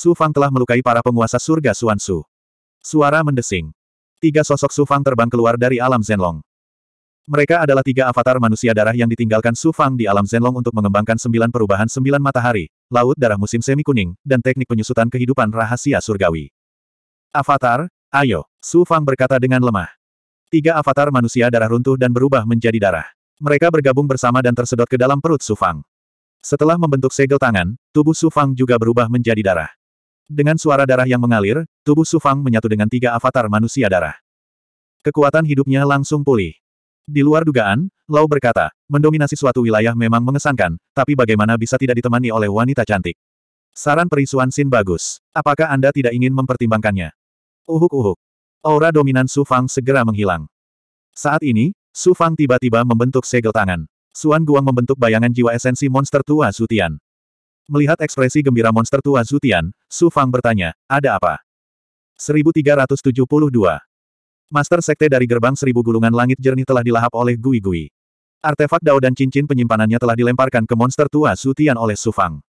Su Fang telah melukai para penguasa surga Suan Su. Suara mendesing. Tiga sosok Su Fang terbang keluar dari alam Zenlong. Mereka adalah tiga avatar manusia darah yang ditinggalkan Su Fang di alam Zenlong untuk mengembangkan sembilan perubahan sembilan matahari, laut darah musim semi kuning, dan teknik penyusutan kehidupan rahasia surgawi. Avatar, ayo, Su Fang berkata dengan lemah. Tiga avatar manusia darah runtuh dan berubah menjadi darah. Mereka bergabung bersama dan tersedot ke dalam perut Su Fang. Setelah membentuk segel tangan, tubuh Su Fang juga berubah menjadi darah. Dengan suara darah yang mengalir, tubuh Sufang menyatu dengan tiga avatar manusia darah. Kekuatan hidupnya langsung pulih. Di luar dugaan, Lau berkata, mendominasi suatu wilayah memang mengesankan, tapi bagaimana bisa tidak ditemani oleh wanita cantik? Saran perisuan Sin bagus. Apakah Anda tidak ingin mempertimbangkannya? Uhuk-uhuk. Aura dominan Su Fang segera menghilang. Saat ini, Su Fang tiba-tiba membentuk segel tangan. Suan Guang membentuk bayangan jiwa esensi monster tua Sutian. Melihat ekspresi gembira monster tua Zutian, Su Fang bertanya, ada apa? 1372. Master Sekte dari gerbang seribu gulungan langit jernih telah dilahap oleh Gui Gui. Artefak Dao dan cincin penyimpanannya telah dilemparkan ke monster tua Zutian oleh Su Fang.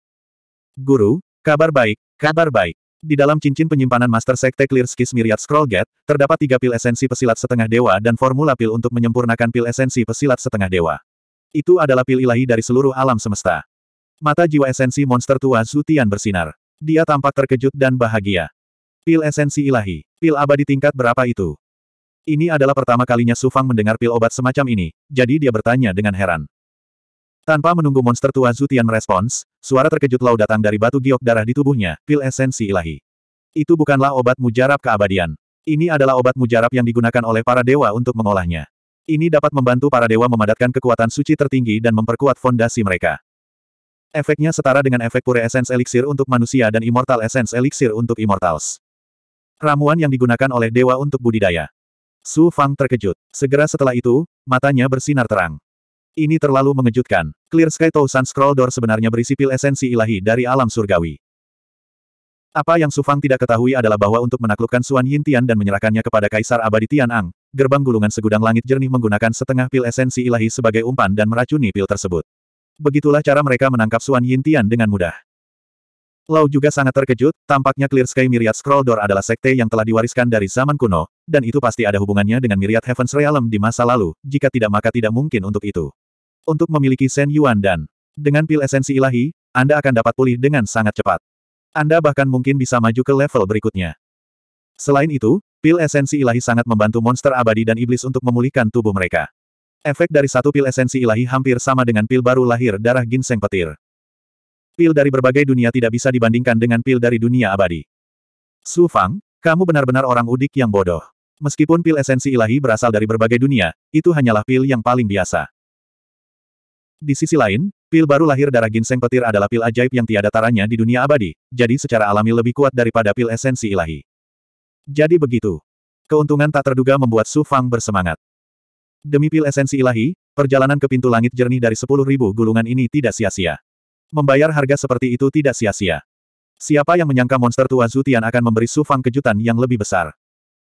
Guru, kabar baik, kabar baik. Di dalam cincin penyimpanan Master Sekte Clear Skis Myriad Scroll Gate, terdapat tiga pil esensi pesilat setengah dewa dan formula pil untuk menyempurnakan pil esensi pesilat setengah dewa. Itu adalah pil ilahi dari seluruh alam semesta. Mata jiwa esensi monster tua Zutian bersinar. Dia tampak terkejut dan bahagia. Pil esensi ilahi. Pil abadi tingkat berapa itu? Ini adalah pertama kalinya Sufang mendengar pil obat semacam ini, jadi dia bertanya dengan heran. Tanpa menunggu monster tua Zutian merespons, suara terkejut Lau datang dari batu giok darah di tubuhnya, pil esensi ilahi. Itu bukanlah obat mujarab keabadian. Ini adalah obat mujarab yang digunakan oleh para dewa untuk mengolahnya. Ini dapat membantu para dewa memadatkan kekuatan suci tertinggi dan memperkuat fondasi mereka. Efeknya setara dengan efek Pure Essence Elixir untuk manusia dan Immortal Essence Elixir untuk Immortals. Ramuan yang digunakan oleh dewa untuk budidaya. Su Fang terkejut. Segera setelah itu, matanya bersinar terang. Ini terlalu mengejutkan. Clear Sky Thousand Scroll Door sebenarnya berisi pil esensi ilahi dari alam surgawi. Apa yang Su Fang tidak ketahui adalah bahwa untuk menaklukkan Suan Yintian dan menyerahkannya kepada Kaisar Abadi Tian Ang, gerbang gulungan segudang langit jernih menggunakan setengah pil esensi ilahi sebagai umpan dan meracuni pil tersebut. Begitulah cara mereka menangkap Suan Yintian dengan mudah. Lau juga sangat terkejut, tampaknya Clear Sky Myriad Scroll Door adalah sekte yang telah diwariskan dari zaman kuno, dan itu pasti ada hubungannya dengan Myriad Heavens Realm di masa lalu, jika tidak maka tidak mungkin untuk itu. Untuk memiliki Shen Yuan dan dengan pil esensi ilahi, Anda akan dapat pulih dengan sangat cepat. Anda bahkan mungkin bisa maju ke level berikutnya. Selain itu, pil esensi ilahi sangat membantu monster abadi dan iblis untuk memulihkan tubuh mereka. Efek dari satu pil esensi ilahi hampir sama dengan pil baru lahir darah ginseng petir. Pil dari berbagai dunia tidak bisa dibandingkan dengan pil dari dunia abadi. Su Fang, kamu benar-benar orang udik yang bodoh. Meskipun pil esensi ilahi berasal dari berbagai dunia, itu hanyalah pil yang paling biasa. Di sisi lain, pil baru lahir darah ginseng petir adalah pil ajaib yang tiada taranya di dunia abadi, jadi secara alami lebih kuat daripada pil esensi ilahi. Jadi begitu. Keuntungan tak terduga membuat Su Fang bersemangat. Demi pil esensi ilahi, perjalanan ke pintu langit jernih dari sepuluh ribu gulungan ini tidak sia-sia. Membayar harga seperti itu tidak sia-sia. Siapa yang menyangka monster tua Zutian akan memberi Sufang kejutan yang lebih besar?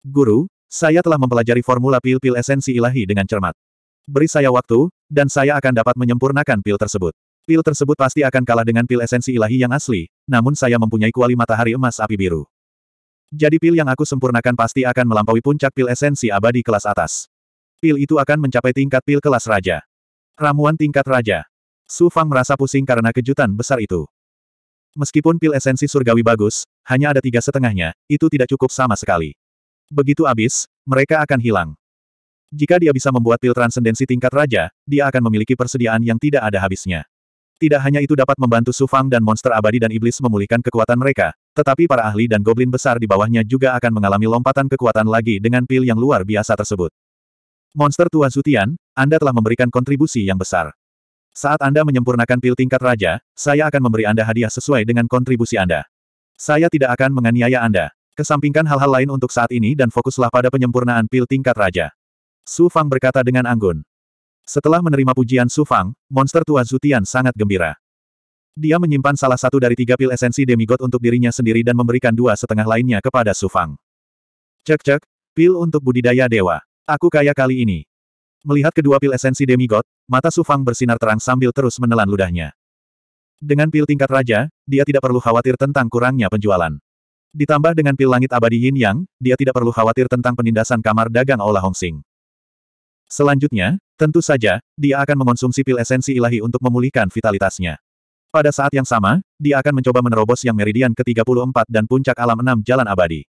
Guru, saya telah mempelajari formula pil-pil esensi ilahi dengan cermat. Beri saya waktu, dan saya akan dapat menyempurnakan pil tersebut. Pil tersebut pasti akan kalah dengan pil esensi ilahi yang asli, namun saya mempunyai kuali matahari emas api biru. Jadi pil yang aku sempurnakan pasti akan melampaui puncak pil esensi abadi kelas atas. Pil itu akan mencapai tingkat pil kelas raja. Ramuan tingkat raja. Su Fang merasa pusing karena kejutan besar itu. Meskipun pil esensi surgawi bagus, hanya ada tiga setengahnya, itu tidak cukup sama sekali. Begitu habis, mereka akan hilang. Jika dia bisa membuat pil transendensi tingkat raja, dia akan memiliki persediaan yang tidak ada habisnya. Tidak hanya itu dapat membantu Su Fang dan monster abadi dan iblis memulihkan kekuatan mereka, tetapi para ahli dan goblin besar di bawahnya juga akan mengalami lompatan kekuatan lagi dengan pil yang luar biasa tersebut. Monster Tuan Sutian, Anda telah memberikan kontribusi yang besar. Saat Anda menyempurnakan pil tingkat raja, saya akan memberi Anda hadiah sesuai dengan kontribusi Anda. Saya tidak akan menganiaya Anda. Kesampingkan hal-hal lain untuk saat ini dan fokuslah pada penyempurnaan pil tingkat raja. Su Fang berkata dengan anggun. Setelah menerima pujian Su Fang, monster Tuan Zutian sangat gembira. Dia menyimpan salah satu dari tiga pil esensi demigod untuk dirinya sendiri dan memberikan dua setengah lainnya kepada Su Fang. Cek-cek, pil untuk budidaya dewa. Aku kaya kali ini. Melihat kedua pil esensi demigod, mata Sufang bersinar terang sambil terus menelan ludahnya. Dengan pil tingkat raja, dia tidak perlu khawatir tentang kurangnya penjualan. Ditambah dengan pil langit abadi Yin Yang, dia tidak perlu khawatir tentang penindasan kamar dagang Hong Sing. Selanjutnya, tentu saja, dia akan mengonsumsi pil esensi ilahi untuk memulihkan vitalitasnya. Pada saat yang sama, dia akan mencoba menerobos yang meridian ke-34 dan puncak alam enam jalan abadi.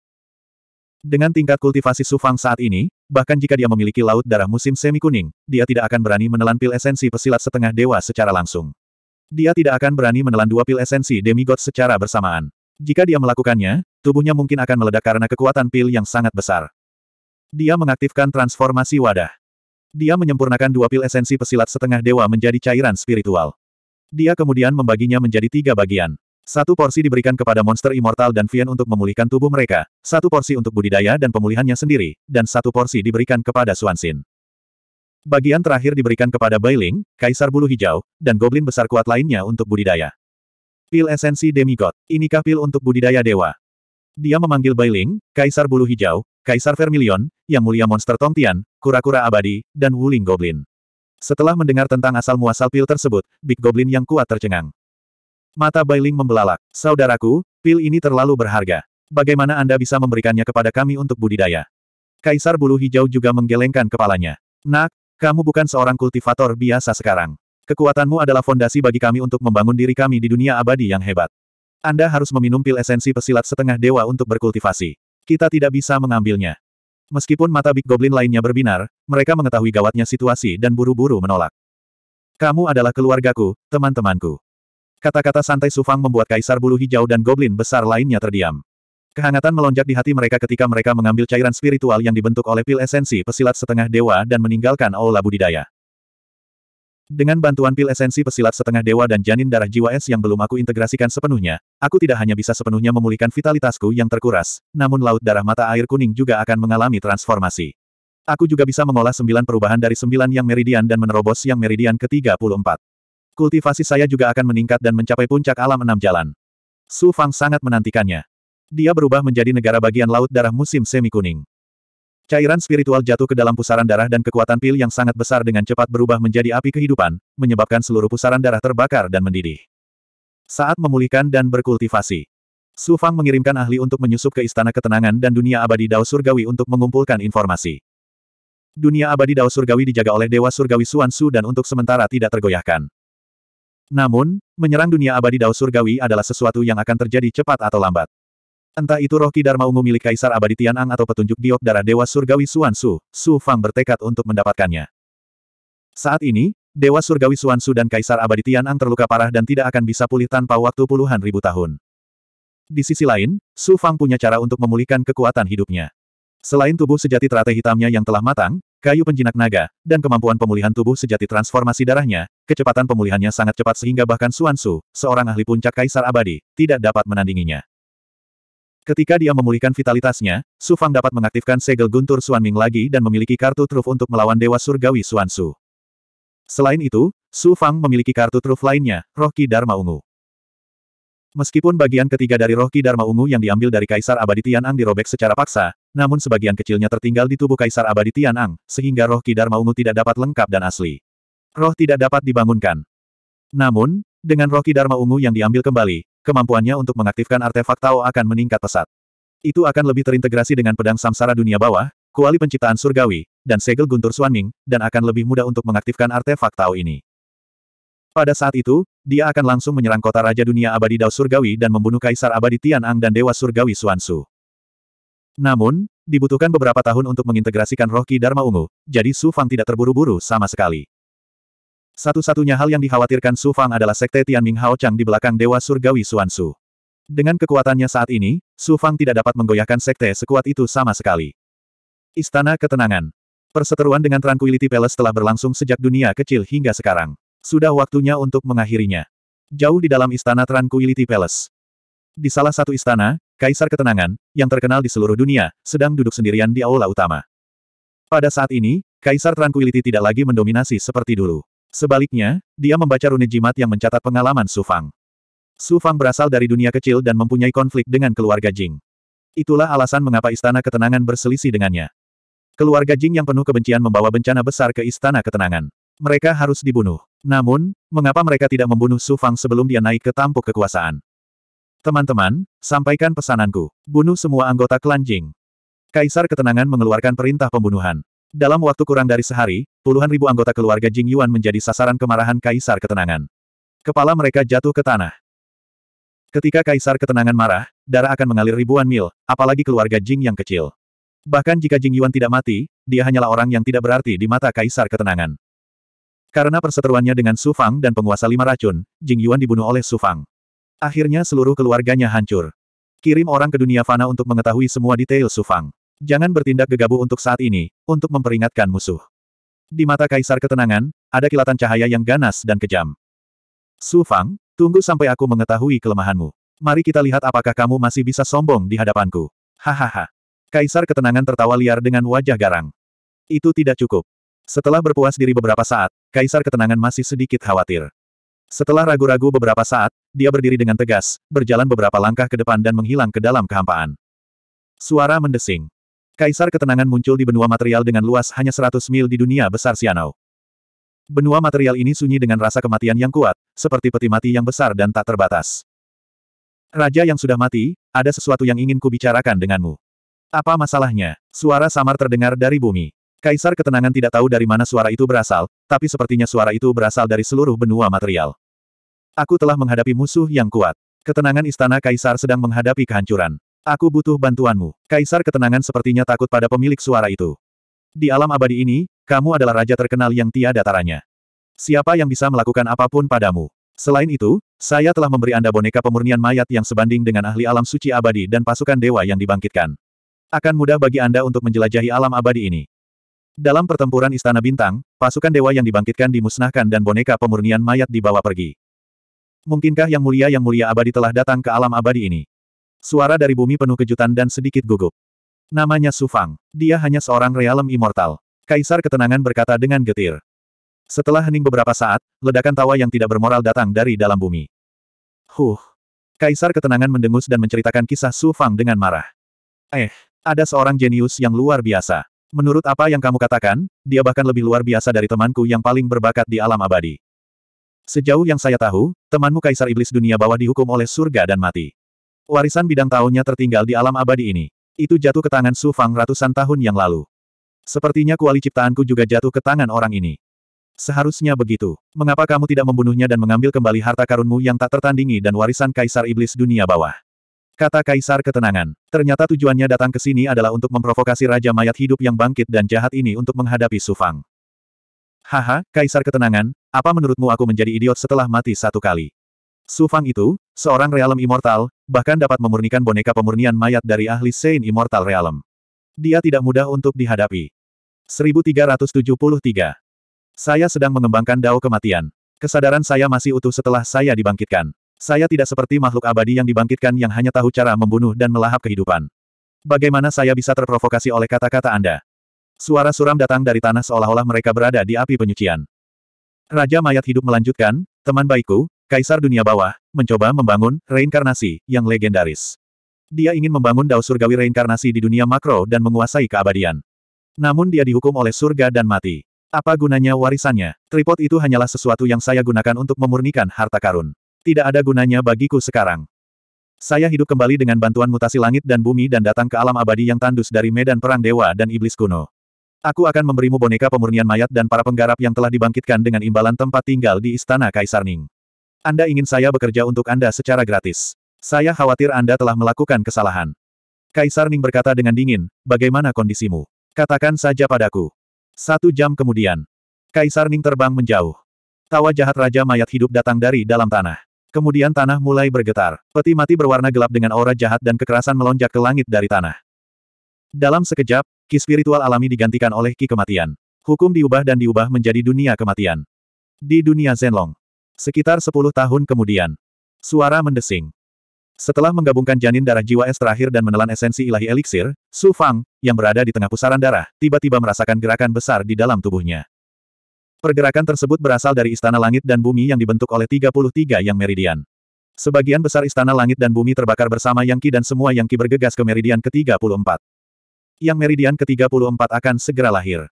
Dengan tingkat kultivasi Sufang saat ini, bahkan jika dia memiliki laut darah musim semi kuning, dia tidak akan berani menelan pil esensi pesilat setengah dewa secara langsung. Dia tidak akan berani menelan dua pil esensi demigod secara bersamaan. Jika dia melakukannya, tubuhnya mungkin akan meledak karena kekuatan pil yang sangat besar. Dia mengaktifkan transformasi wadah. Dia menyempurnakan dua pil esensi pesilat setengah dewa menjadi cairan spiritual. Dia kemudian membaginya menjadi tiga bagian. Satu porsi diberikan kepada monster immortal dan Vian untuk memulihkan tubuh mereka, satu porsi untuk budidaya dan pemulihannya sendiri, dan satu porsi diberikan kepada Suansin. Bagian terakhir diberikan kepada Bailing, Kaisar Bulu Hijau, dan Goblin Besar Kuat lainnya untuk budidaya. Pil Esensi Demigod, inikah pil untuk budidaya dewa? Dia memanggil Bailing, Kaisar Bulu Hijau, Kaisar Vermilion, Yang Mulia Monster Tongtian, Kura-Kura Abadi, dan Wuling Goblin. Setelah mendengar tentang asal-muasal pil tersebut, Big Goblin yang kuat tercengang. Mata Bailing membelalak. Saudaraku, pil ini terlalu berharga. Bagaimana Anda bisa memberikannya kepada kami untuk budidaya? Kaisar bulu hijau juga menggelengkan kepalanya. Nak, kamu bukan seorang kultivator biasa sekarang. Kekuatanmu adalah fondasi bagi kami untuk membangun diri kami di dunia abadi yang hebat. Anda harus meminum pil esensi pesilat setengah dewa untuk berkultivasi. Kita tidak bisa mengambilnya. Meskipun mata Big Goblin lainnya berbinar, mereka mengetahui gawatnya situasi dan buru-buru menolak. Kamu adalah keluargaku, teman-temanku. Kata-kata santai Sufang membuat Kaisar Bulu Hijau dan Goblin besar lainnya terdiam. Kehangatan melonjak di hati mereka ketika mereka mengambil cairan spiritual yang dibentuk oleh pil esensi pesilat setengah dewa dan meninggalkan aula budidaya. Dengan bantuan pil esensi pesilat setengah dewa dan janin darah jiwa es yang belum aku integrasikan sepenuhnya, aku tidak hanya bisa sepenuhnya memulihkan vitalitasku yang terkuras, namun laut darah mata air kuning juga akan mengalami transformasi. Aku juga bisa mengolah sembilan perubahan dari sembilan yang meridian dan menerobos yang meridian ke-34. Kultivasi saya juga akan meningkat dan mencapai puncak alam enam jalan. Su Fang sangat menantikannya. Dia berubah menjadi negara bagian laut darah musim semi kuning. Cairan spiritual jatuh ke dalam pusaran darah dan kekuatan pil yang sangat besar dengan cepat berubah menjadi api kehidupan, menyebabkan seluruh pusaran darah terbakar dan mendidih. Saat memulihkan dan berkultivasi, Su Fang mengirimkan ahli untuk menyusup ke Istana Ketenangan dan Dunia Abadi Dao Surgawi untuk mengumpulkan informasi. Dunia Abadi Dao Surgawi dijaga oleh Dewa Surgawi Suan Su dan untuk sementara tidak tergoyahkan. Namun, menyerang dunia abadi Dao Surgawi adalah sesuatu yang akan terjadi cepat atau lambat. Entah itu roh Ki Dharma ungu milik Kaisar Abadi Tianang atau petunjuk diok darah Dewa Surgawi Suan Su, Su Fang bertekad untuk mendapatkannya. Saat ini, Dewa Surgawi Suan Su dan Kaisar Abadi Tianang terluka parah dan tidak akan bisa pulih tanpa waktu puluhan ribu tahun. Di sisi lain, Su Fang punya cara untuk memulihkan kekuatan hidupnya. Selain tubuh sejati teratai hitamnya yang telah matang, kayu penjinak naga, dan kemampuan pemulihan tubuh sejati transformasi darahnya, kecepatan pemulihannya sangat cepat sehingga bahkan Suansu, seorang ahli puncak kaisar abadi, tidak dapat menandinginya. Ketika dia memulihkan vitalitasnya, Su Fang dapat mengaktifkan segel guntur Suan Ming lagi dan memiliki kartu truf untuk melawan Dewa Surgawi Suansu. Selain itu, Su Fang memiliki kartu truf lainnya, Rocky Dharma Ungu. Meskipun bagian ketiga dari roh Ki Dharma Ungu yang diambil dari Kaisar Abadi Tianang dirobek secara paksa, namun sebagian kecilnya tertinggal di tubuh Kaisar Abadi Tianang, sehingga roh Ki Dharma Ungu tidak dapat lengkap dan asli. Roh tidak dapat dibangunkan. Namun, dengan roh Ki Dharma Ungu yang diambil kembali, kemampuannya untuk mengaktifkan artefak Tao akan meningkat pesat. Itu akan lebih terintegrasi dengan pedang samsara dunia bawah, kuali penciptaan surgawi, dan segel guntur Suanming, dan akan lebih mudah untuk mengaktifkan artefak Tao ini. Pada saat itu, dia akan langsung menyerang kota Raja Dunia Abadi Dao Surgawi dan membunuh Kaisar Abadi Tian Ang dan Dewa Surgawi Suansu. Namun, dibutuhkan beberapa tahun untuk mengintegrasikan roh Ki Dharma Ungu, jadi Su Fang tidak terburu-buru sama sekali. Satu-satunya hal yang dikhawatirkan Su Fang adalah Sekte Tianming Hao Chang di belakang Dewa Surgawi Suansu. Dengan kekuatannya saat ini, Su Fang tidak dapat menggoyahkan Sekte sekuat itu sama sekali. Istana Ketenangan Perseteruan dengan Tranquility Palace telah berlangsung sejak dunia kecil hingga sekarang. Sudah waktunya untuk mengakhirinya. Jauh di dalam istana Tranquility Palace. Di salah satu istana, Kaisar Ketenangan, yang terkenal di seluruh dunia, sedang duduk sendirian di aula utama. Pada saat ini, Kaisar Tranquility tidak lagi mendominasi seperti dulu. Sebaliknya, dia membaca rune jimat yang mencatat pengalaman Su Fang. Su Fang berasal dari dunia kecil dan mempunyai konflik dengan keluarga Jing. Itulah alasan mengapa istana ketenangan berselisih dengannya. Keluarga Jing yang penuh kebencian membawa bencana besar ke istana ketenangan mereka harus dibunuh. Namun, mengapa mereka tidak membunuh Su Fang sebelum dia naik ke tampuk kekuasaan? Teman-teman, sampaikan pesananku. Bunuh semua anggota klan Jing. Kaisar Ketenangan mengeluarkan perintah pembunuhan. Dalam waktu kurang dari sehari, puluhan ribu anggota keluarga Jing Yuan menjadi sasaran kemarahan Kaisar Ketenangan. Kepala mereka jatuh ke tanah. Ketika Kaisar Ketenangan marah, darah akan mengalir ribuan mil, apalagi keluarga Jing yang kecil. Bahkan jika Jing Yuan tidak mati, dia hanyalah orang yang tidak berarti di mata Kaisar Ketenangan. Karena perseteruannya dengan Su Fang dan penguasa lima racun, Jing Yuan dibunuh oleh Su Fang. Akhirnya seluruh keluarganya hancur. Kirim orang ke dunia fana untuk mengetahui semua detail Su Fang. Jangan bertindak gegabah untuk saat ini, untuk memperingatkan musuh. Di mata Kaisar Ketenangan, ada kilatan cahaya yang ganas dan kejam. Su Fang, tunggu sampai aku mengetahui kelemahanmu. Mari kita lihat apakah kamu masih bisa sombong di hadapanku. Hahaha. Kaisar Ketenangan tertawa liar dengan wajah garang. Itu tidak cukup. Setelah berpuas diri beberapa saat, Kaisar Ketenangan masih sedikit khawatir. Setelah ragu-ragu beberapa saat, dia berdiri dengan tegas, berjalan beberapa langkah ke depan dan menghilang ke dalam kehampaan. Suara mendesing. Kaisar Ketenangan muncul di benua material dengan luas hanya 100 mil di dunia besar Sianau. Benua material ini sunyi dengan rasa kematian yang kuat, seperti peti mati yang besar dan tak terbatas. Raja yang sudah mati, ada sesuatu yang ingin kubicarakan denganmu. Apa masalahnya? Suara samar terdengar dari bumi. Kaisar ketenangan tidak tahu dari mana suara itu berasal, tapi sepertinya suara itu berasal dari seluruh benua material. Aku telah menghadapi musuh yang kuat. Ketenangan istana Kaisar sedang menghadapi kehancuran. Aku butuh bantuanmu. Kaisar ketenangan sepertinya takut pada pemilik suara itu. Di alam abadi ini, kamu adalah raja terkenal yang tiada taranya. Siapa yang bisa melakukan apapun padamu? Selain itu, saya telah memberi Anda boneka pemurnian mayat yang sebanding dengan ahli alam suci abadi dan pasukan dewa yang dibangkitkan. Akan mudah bagi Anda untuk menjelajahi alam abadi ini. Dalam pertempuran Istana Bintang, pasukan dewa yang dibangkitkan dimusnahkan dan boneka pemurnian mayat dibawa pergi. Mungkinkah Yang Mulia Yang Mulia Abadi telah datang ke alam abadi ini? Suara dari bumi penuh kejutan dan sedikit gugup. Namanya Sufang. Dia hanya seorang realem immortal. Kaisar Ketenangan berkata dengan getir. Setelah hening beberapa saat, ledakan tawa yang tidak bermoral datang dari dalam bumi. Huh. Kaisar Ketenangan mendengus dan menceritakan kisah Sufang dengan marah. Eh, ada seorang jenius yang luar biasa. Menurut apa yang kamu katakan, dia bahkan lebih luar biasa dari temanku yang paling berbakat di alam abadi. Sejauh yang saya tahu, temanmu Kaisar Iblis Dunia Bawah dihukum oleh surga dan mati. Warisan bidang tahunnya tertinggal di alam abadi ini. Itu jatuh ke tangan Su Fang ratusan tahun yang lalu. Sepertinya kuali ciptaanku juga jatuh ke tangan orang ini. Seharusnya begitu. Mengapa kamu tidak membunuhnya dan mengambil kembali harta karunmu yang tak tertandingi dan warisan Kaisar Iblis Dunia Bawah? Kata Kaisar ketenangan. Ternyata tujuannya datang ke sini adalah untuk memprovokasi Raja Mayat Hidup yang bangkit dan jahat ini untuk menghadapi Sufang. Haha, Kaisar ketenangan, apa menurutmu aku menjadi idiot setelah mati satu kali? Sufang itu, seorang realem immortal, bahkan dapat memurnikan boneka pemurnian mayat dari ahli Sein Immortal Realem. Dia tidak mudah untuk dihadapi. 1373. Saya sedang mengembangkan dao kematian. Kesadaran saya masih utuh setelah saya dibangkitkan. Saya tidak seperti makhluk abadi yang dibangkitkan yang hanya tahu cara membunuh dan melahap kehidupan. Bagaimana saya bisa terprovokasi oleh kata-kata Anda? Suara suram datang dari tanah seolah-olah mereka berada di api penyucian. Raja mayat hidup melanjutkan, teman baikku, Kaisar dunia bawah, mencoba membangun reinkarnasi yang legendaris. Dia ingin membangun dao surgawi reinkarnasi di dunia makro dan menguasai keabadian. Namun dia dihukum oleh surga dan mati. Apa gunanya warisannya? Tripod itu hanyalah sesuatu yang saya gunakan untuk memurnikan harta karun. Tidak ada gunanya bagiku sekarang. Saya hidup kembali dengan bantuan mutasi langit dan bumi dan datang ke alam abadi yang tandus dari medan perang dewa dan iblis kuno. Aku akan memberimu boneka pemurnian mayat dan para penggarap yang telah dibangkitkan dengan imbalan tempat tinggal di Istana Kaisar Ning. Anda ingin saya bekerja untuk Anda secara gratis. Saya khawatir Anda telah melakukan kesalahan. Kaisar Ning berkata dengan dingin, bagaimana kondisimu? Katakan saja padaku. Satu jam kemudian, Kaisar Ning terbang menjauh. Tawa jahat Raja Mayat Hidup datang dari dalam tanah. Kemudian tanah mulai bergetar. Peti mati berwarna gelap dengan aura jahat dan kekerasan melonjak ke langit dari tanah. Dalam sekejap, ki spiritual alami digantikan oleh ki kematian. Hukum diubah dan diubah menjadi dunia kematian. Di dunia Zenlong. Sekitar 10 tahun kemudian. Suara mendesing. Setelah menggabungkan janin darah jiwa es terakhir dan menelan esensi ilahi eliksir, Su Fang, yang berada di tengah pusaran darah, tiba-tiba merasakan gerakan besar di dalam tubuhnya. Pergerakan tersebut berasal dari istana langit dan bumi yang dibentuk oleh 33 yang meridian. Sebagian besar istana langit dan bumi terbakar bersama Yang Qi dan semua Yang Qi bergegas ke meridian ke-34. Yang meridian ke-34 akan segera lahir.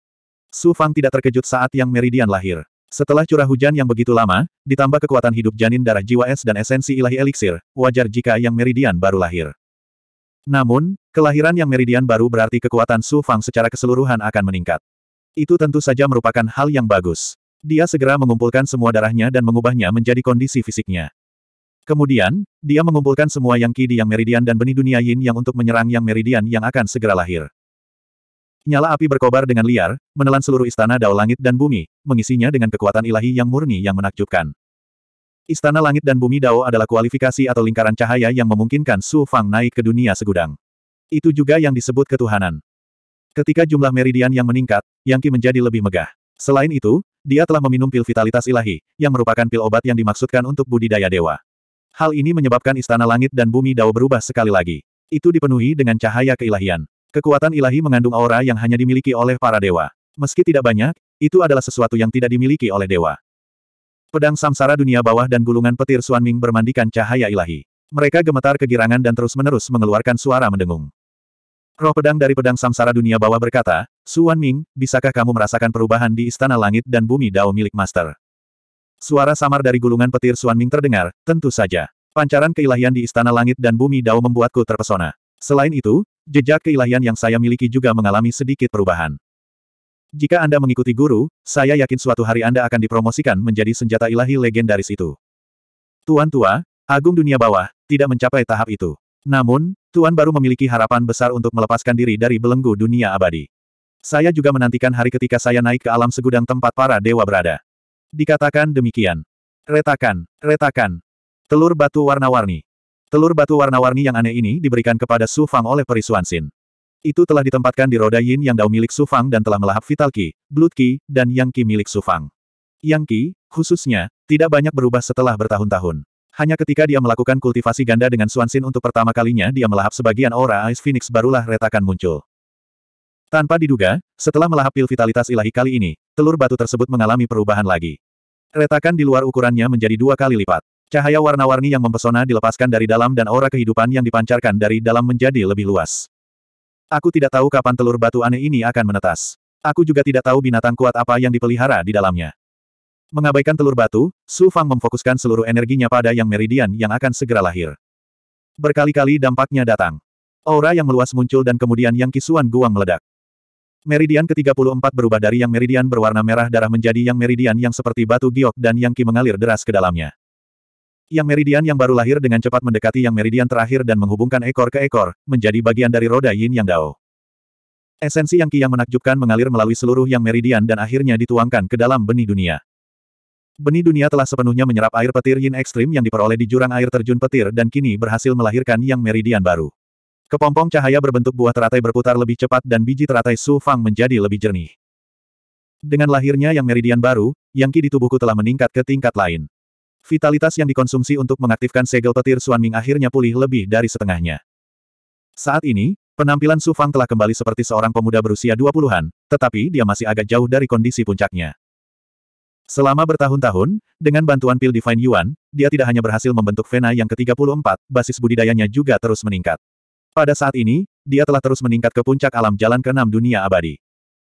Su Fang tidak terkejut saat yang meridian lahir. Setelah curah hujan yang begitu lama, ditambah kekuatan hidup janin darah jiwa es dan esensi ilahi eliksir, wajar jika yang meridian baru lahir. Namun, kelahiran yang meridian baru berarti kekuatan Su Fang secara keseluruhan akan meningkat. Itu tentu saja merupakan hal yang bagus. Dia segera mengumpulkan semua darahnya dan mengubahnya menjadi kondisi fisiknya. Kemudian, dia mengumpulkan semua yang ki di yang meridian dan benih dunia yin yang untuk menyerang yang meridian yang akan segera lahir. Nyala api berkobar dengan liar, menelan seluruh istana dao langit dan bumi, mengisinya dengan kekuatan ilahi yang murni yang menakjubkan. Istana langit dan bumi dao adalah kualifikasi atau lingkaran cahaya yang memungkinkan Su Fang naik ke dunia segudang. Itu juga yang disebut ketuhanan. Ketika jumlah meridian yang meningkat, yang Qi menjadi lebih megah. Selain itu, dia telah meminum pil vitalitas ilahi, yang merupakan pil obat yang dimaksudkan untuk budidaya dewa. Hal ini menyebabkan istana langit dan bumi Dao berubah sekali lagi. Itu dipenuhi dengan cahaya keilahian. Kekuatan ilahi mengandung aura yang hanya dimiliki oleh para dewa. Meski tidak banyak, itu adalah sesuatu yang tidak dimiliki oleh dewa. Pedang samsara dunia bawah dan gulungan petir Suanming bermandikan cahaya ilahi. Mereka gemetar kegirangan dan terus-menerus mengeluarkan suara mendengung. Roh pedang dari pedang samsara dunia bawah berkata, Suan Ming, bisakah kamu merasakan perubahan di istana langit dan bumi Dao milik Master? Suara samar dari gulungan petir Suan Ming terdengar, tentu saja. Pancaran keilahian di istana langit dan bumi Dao membuatku terpesona. Selain itu, jejak keilahian yang saya miliki juga mengalami sedikit perubahan. Jika Anda mengikuti guru, saya yakin suatu hari Anda akan dipromosikan menjadi senjata ilahi legendaris itu. Tuan tua, agung dunia bawah, tidak mencapai tahap itu. Namun, Tuan baru memiliki harapan besar untuk melepaskan diri dari belenggu dunia abadi. Saya juga menantikan hari ketika saya naik ke alam segudang tempat para dewa berada. Dikatakan demikian. Retakan, retakan. Telur batu warna-warni. Telur batu warna-warni yang aneh ini diberikan kepada Su Fang oleh Perisuan Suansin. Itu telah ditempatkan di roda yin yang dao milik Su Fang dan telah melahap vital ki, blood ki, dan yang ki milik Su Fang. Yang ki, khususnya, tidak banyak berubah setelah bertahun-tahun. Hanya ketika dia melakukan kultivasi ganda dengan Suansin untuk pertama kalinya dia melahap sebagian aura Ice Phoenix barulah retakan muncul. Tanpa diduga, setelah melahap pil vitalitas ilahi kali ini, telur batu tersebut mengalami perubahan lagi. Retakan di luar ukurannya menjadi dua kali lipat. Cahaya warna-warni yang mempesona dilepaskan dari dalam dan aura kehidupan yang dipancarkan dari dalam menjadi lebih luas. Aku tidak tahu kapan telur batu aneh ini akan menetas. Aku juga tidak tahu binatang kuat apa yang dipelihara di dalamnya. Mengabaikan telur batu, Su Fang memfokuskan seluruh energinya pada yang meridian yang akan segera lahir. Berkali-kali dampaknya datang. Aura yang meluas muncul dan kemudian yang kisuan guang meledak. Meridian ke-34 berubah dari yang meridian berwarna merah darah menjadi yang meridian yang seperti batu giok dan yang ki mengalir deras ke dalamnya. Yang meridian yang baru lahir dengan cepat mendekati yang meridian terakhir dan menghubungkan ekor ke ekor, menjadi bagian dari roda yin yang dao. Esensi yang ki yang menakjubkan mengalir melalui seluruh yang meridian dan akhirnya dituangkan ke dalam benih dunia. Benih dunia telah sepenuhnya menyerap air petir yin ekstrim yang diperoleh di jurang air terjun petir dan kini berhasil melahirkan yang meridian baru. Kepompong cahaya berbentuk buah teratai berputar lebih cepat dan biji teratai Su Fang menjadi lebih jernih. Dengan lahirnya yang meridian baru, yang ki di tubuhku telah meningkat ke tingkat lain. Vitalitas yang dikonsumsi untuk mengaktifkan segel petir Suan Ming akhirnya pulih lebih dari setengahnya. Saat ini, penampilan Su Fang telah kembali seperti seorang pemuda berusia 20-an, tetapi dia masih agak jauh dari kondisi puncaknya. Selama bertahun-tahun, dengan bantuan pil Divine Yuan, dia tidak hanya berhasil membentuk Vena yang ke-34, basis budidayanya juga terus meningkat. Pada saat ini, dia telah terus meningkat ke puncak alam jalan ke-6 dunia abadi.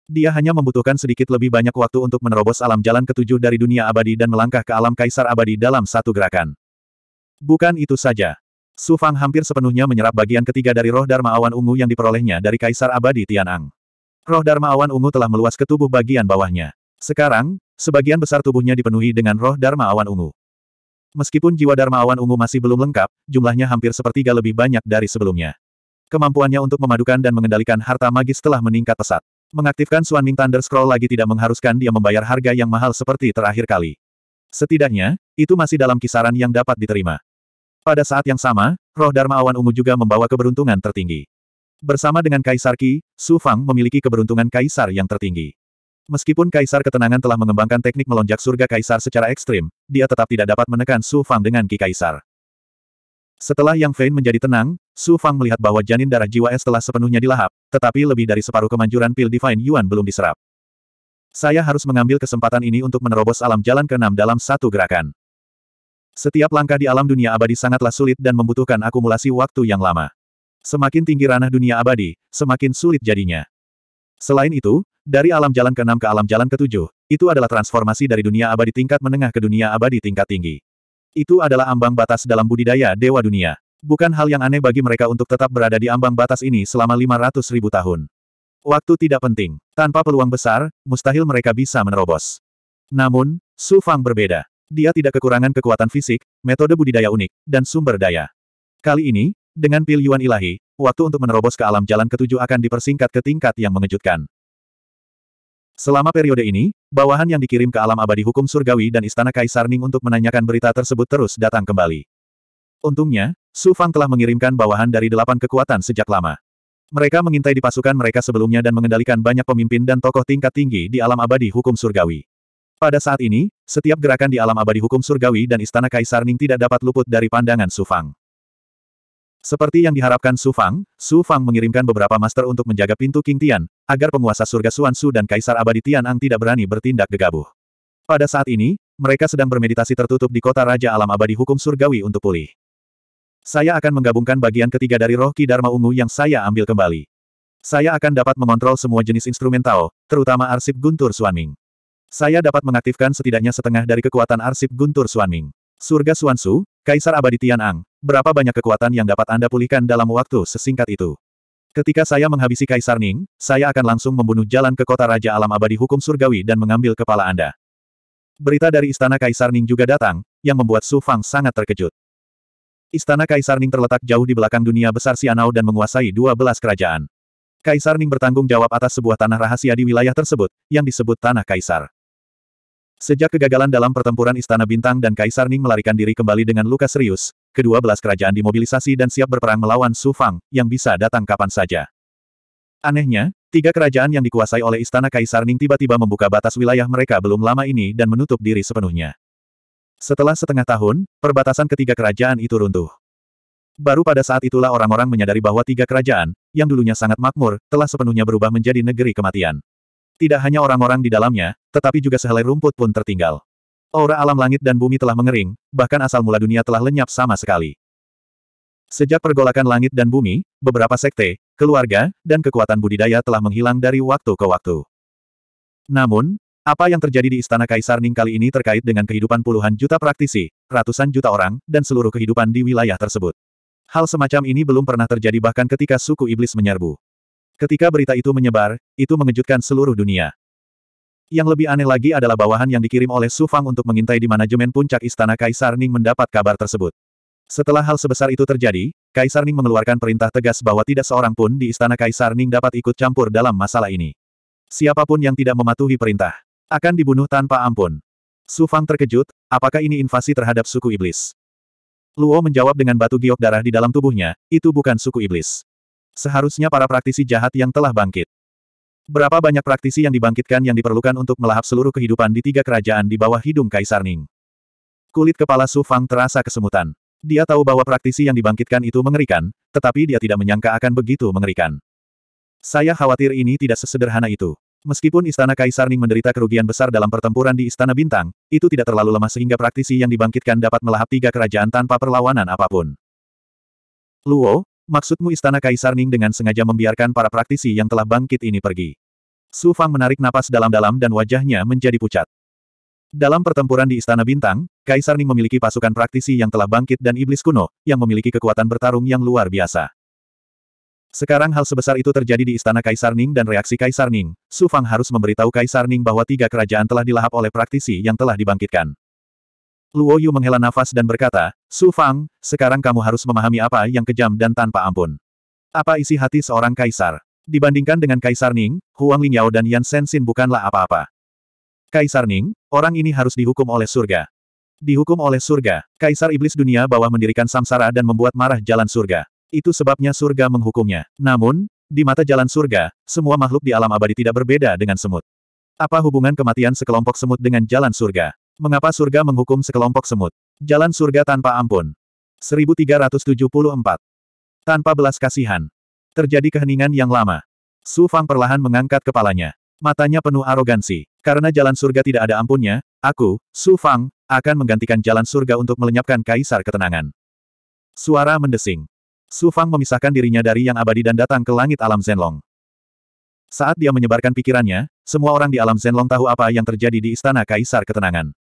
Dia hanya membutuhkan sedikit lebih banyak waktu untuk menerobos alam jalan ketujuh dari dunia abadi dan melangkah ke alam kaisar abadi dalam satu gerakan. Bukan itu saja. Su Fang hampir sepenuhnya menyerap bagian ketiga dari roh Dharma Awan Ungu yang diperolehnya dari kaisar abadi Tianang. Roh Dharma Awan Ungu telah meluas ke tubuh bagian bawahnya. Sekarang, sebagian besar tubuhnya dipenuhi dengan roh Dharma Awan Ungu. Meskipun jiwa Dharma Awan Ungu masih belum lengkap, jumlahnya hampir sepertiga lebih banyak dari sebelumnya. Kemampuannya untuk memadukan dan mengendalikan harta magis telah meningkat pesat. Mengaktifkan Suan Ming Thunder Scroll lagi tidak mengharuskan dia membayar harga yang mahal seperti terakhir kali. Setidaknya, itu masih dalam kisaran yang dapat diterima. Pada saat yang sama, roh Dharma Awan Ungu juga membawa keberuntungan tertinggi. Bersama dengan Kaisar Qi, Su Fang memiliki keberuntungan Kaisar yang tertinggi. Meskipun Kaisar Ketenangan telah mengembangkan teknik melonjak surga Kaisar secara ekstrim, dia tetap tidak dapat menekan Su Fang dengan Ki Kaisar. Setelah Yang Fein menjadi tenang, Su Fang melihat bahwa janin darah jiwa es telah sepenuhnya dilahap, tetapi lebih dari separuh kemanjuran pil Divine Yuan belum diserap. Saya harus mengambil kesempatan ini untuk menerobos alam jalan keenam dalam satu gerakan. Setiap langkah di alam dunia abadi sangatlah sulit dan membutuhkan akumulasi waktu yang lama. Semakin tinggi ranah dunia abadi, semakin sulit jadinya. Selain itu, dari alam jalan ke-6 ke alam jalan ke-7, itu adalah transformasi dari dunia abadi tingkat menengah ke dunia abadi tingkat tinggi. Itu adalah ambang batas dalam budidaya dewa dunia. Bukan hal yang aneh bagi mereka untuk tetap berada di ambang batas ini selama 500 ribu tahun. Waktu tidak penting. Tanpa peluang besar, mustahil mereka bisa menerobos. Namun, Su Fang berbeda. Dia tidak kekurangan kekuatan fisik, metode budidaya unik, dan sumber daya. Kali ini, dengan pil Yuan ilahi, waktu untuk menerobos ke alam jalan ketujuh akan dipersingkat ke tingkat yang mengejutkan. Selama periode ini, bawahan yang dikirim ke alam abadi hukum surgawi dan istana Kaisar Ning untuk menanyakan berita tersebut terus datang kembali. Untungnya, Su Fang telah mengirimkan bawahan dari delapan kekuatan sejak lama. Mereka mengintai di pasukan mereka sebelumnya dan mengendalikan banyak pemimpin dan tokoh tingkat tinggi di alam abadi hukum surgawi. Pada saat ini, setiap gerakan di alam abadi hukum surgawi dan istana Kaisar Ning tidak dapat luput dari pandangan Su Fang. Seperti yang diharapkan Su Fang, Su Fang mengirimkan beberapa master untuk menjaga pintu King Tian, agar penguasa surga Suansu Su dan Kaisar Abadi Tian Ang tidak berani bertindak gegabah. Pada saat ini, mereka sedang bermeditasi tertutup di kota Raja Alam Abadi Hukum Surgawi untuk pulih. Saya akan menggabungkan bagian ketiga dari roh Ki Dharma Ungu yang saya ambil kembali. Saya akan dapat mengontrol semua jenis instrumen Tao, terutama arsip Guntur Suanming. Saya dapat mengaktifkan setidaknya setengah dari kekuatan arsip Guntur Suanming. Surga Suansu, Kaisar Abadi Tian Ang, Berapa banyak kekuatan yang dapat Anda pulihkan dalam waktu sesingkat itu? Ketika saya menghabisi Kaisar Ning, saya akan langsung membunuh jalan ke kota Raja Alam Abadi Hukum Surgawi dan mengambil kepala Anda. Berita dari Istana Kaisar Ning juga datang, yang membuat Su Fang sangat terkejut. Istana Kaisar Ning terletak jauh di belakang dunia besar Sianau dan menguasai 12 kerajaan. Kaisar Ning bertanggung jawab atas sebuah tanah rahasia di wilayah tersebut, yang disebut Tanah Kaisar. Sejak kegagalan dalam pertempuran Istana Bintang dan Kaisar Ning melarikan diri kembali dengan luka serius, kedua belas kerajaan dimobilisasi dan siap berperang melawan Su Fang, yang bisa datang kapan saja. Anehnya, tiga kerajaan yang dikuasai oleh Istana Kaisar Ning tiba-tiba membuka batas wilayah mereka belum lama ini dan menutup diri sepenuhnya. Setelah setengah tahun, perbatasan ketiga kerajaan itu runtuh. Baru pada saat itulah orang-orang menyadari bahwa tiga kerajaan, yang dulunya sangat makmur, telah sepenuhnya berubah menjadi negeri kematian. Tidak hanya orang-orang di dalamnya, tetapi juga sehelai rumput pun tertinggal. Aura alam langit dan bumi telah mengering, bahkan asal mula dunia telah lenyap sama sekali. Sejak pergolakan langit dan bumi, beberapa sekte, keluarga, dan kekuatan budidaya telah menghilang dari waktu ke waktu. Namun, apa yang terjadi di Istana Kaisar Ning kali ini terkait dengan kehidupan puluhan juta praktisi, ratusan juta orang, dan seluruh kehidupan di wilayah tersebut. Hal semacam ini belum pernah terjadi bahkan ketika suku iblis menyerbu. Ketika berita itu menyebar, itu mengejutkan seluruh dunia. Yang lebih aneh lagi adalah bawahan yang dikirim oleh Su Fang untuk mengintai di manajemen puncak Istana Kaisar Ning mendapat kabar tersebut. Setelah hal sebesar itu terjadi, Kaisar Ning mengeluarkan perintah tegas bahwa tidak seorang pun di Istana Kaisar Ning dapat ikut campur dalam masalah ini. Siapapun yang tidak mematuhi perintah, akan dibunuh tanpa ampun. Su Fang terkejut, apakah ini invasi terhadap suku iblis? Luo menjawab dengan batu giok darah di dalam tubuhnya, itu bukan suku iblis. Seharusnya para praktisi jahat yang telah bangkit. Berapa banyak praktisi yang dibangkitkan yang diperlukan untuk melahap seluruh kehidupan di tiga kerajaan di bawah hidung Kaisar Ning. Kulit kepala Su Fang terasa kesemutan. Dia tahu bahwa praktisi yang dibangkitkan itu mengerikan, tetapi dia tidak menyangka akan begitu mengerikan. Saya khawatir ini tidak sesederhana itu. Meskipun istana Kaisar Ning menderita kerugian besar dalam pertempuran di Istana Bintang, itu tidak terlalu lemah sehingga praktisi yang dibangkitkan dapat melahap tiga kerajaan tanpa perlawanan apapun. Luo, Maksudmu istana Kaisar Ning dengan sengaja membiarkan para praktisi yang telah bangkit ini pergi. Su Fang menarik napas dalam-dalam dan wajahnya menjadi pucat. Dalam pertempuran di Istana Bintang, Kaisar Ning memiliki pasukan praktisi yang telah bangkit dan iblis kuno, yang memiliki kekuatan bertarung yang luar biasa. Sekarang hal sebesar itu terjadi di Istana Kaisar Ning dan reaksi Kaisar Ning, Su Fang harus memberitahu Kaisar Ning bahwa tiga kerajaan telah dilahap oleh praktisi yang telah dibangkitkan. Luo Yu menghela nafas dan berkata, Su Fang, sekarang kamu harus memahami apa yang kejam dan tanpa ampun. Apa isi hati seorang kaisar? Dibandingkan dengan Kaisar Ning, Huang Lingyao dan Yan Sensin bukanlah apa-apa. Kaisar Ning, orang ini harus dihukum oleh surga. Dihukum oleh surga, Kaisar Iblis Dunia bawah mendirikan samsara dan membuat marah jalan surga. Itu sebabnya surga menghukumnya. Namun, di mata jalan surga, semua makhluk di alam abadi tidak berbeda dengan semut. Apa hubungan kematian sekelompok semut dengan jalan surga? Mengapa surga menghukum sekelompok semut? Jalan surga tanpa ampun. 1374. Tanpa belas kasihan. Terjadi keheningan yang lama. Su Fang perlahan mengangkat kepalanya. Matanya penuh arogansi. Karena jalan surga tidak ada ampunnya, aku, Su Fang, akan menggantikan jalan surga untuk melenyapkan kaisar ketenangan. Suara mendesing. Su Fang memisahkan dirinya dari yang abadi dan datang ke langit alam Zenlong. Saat dia menyebarkan pikirannya, semua orang di alam Zenlong tahu apa yang terjadi di istana kaisar ketenangan.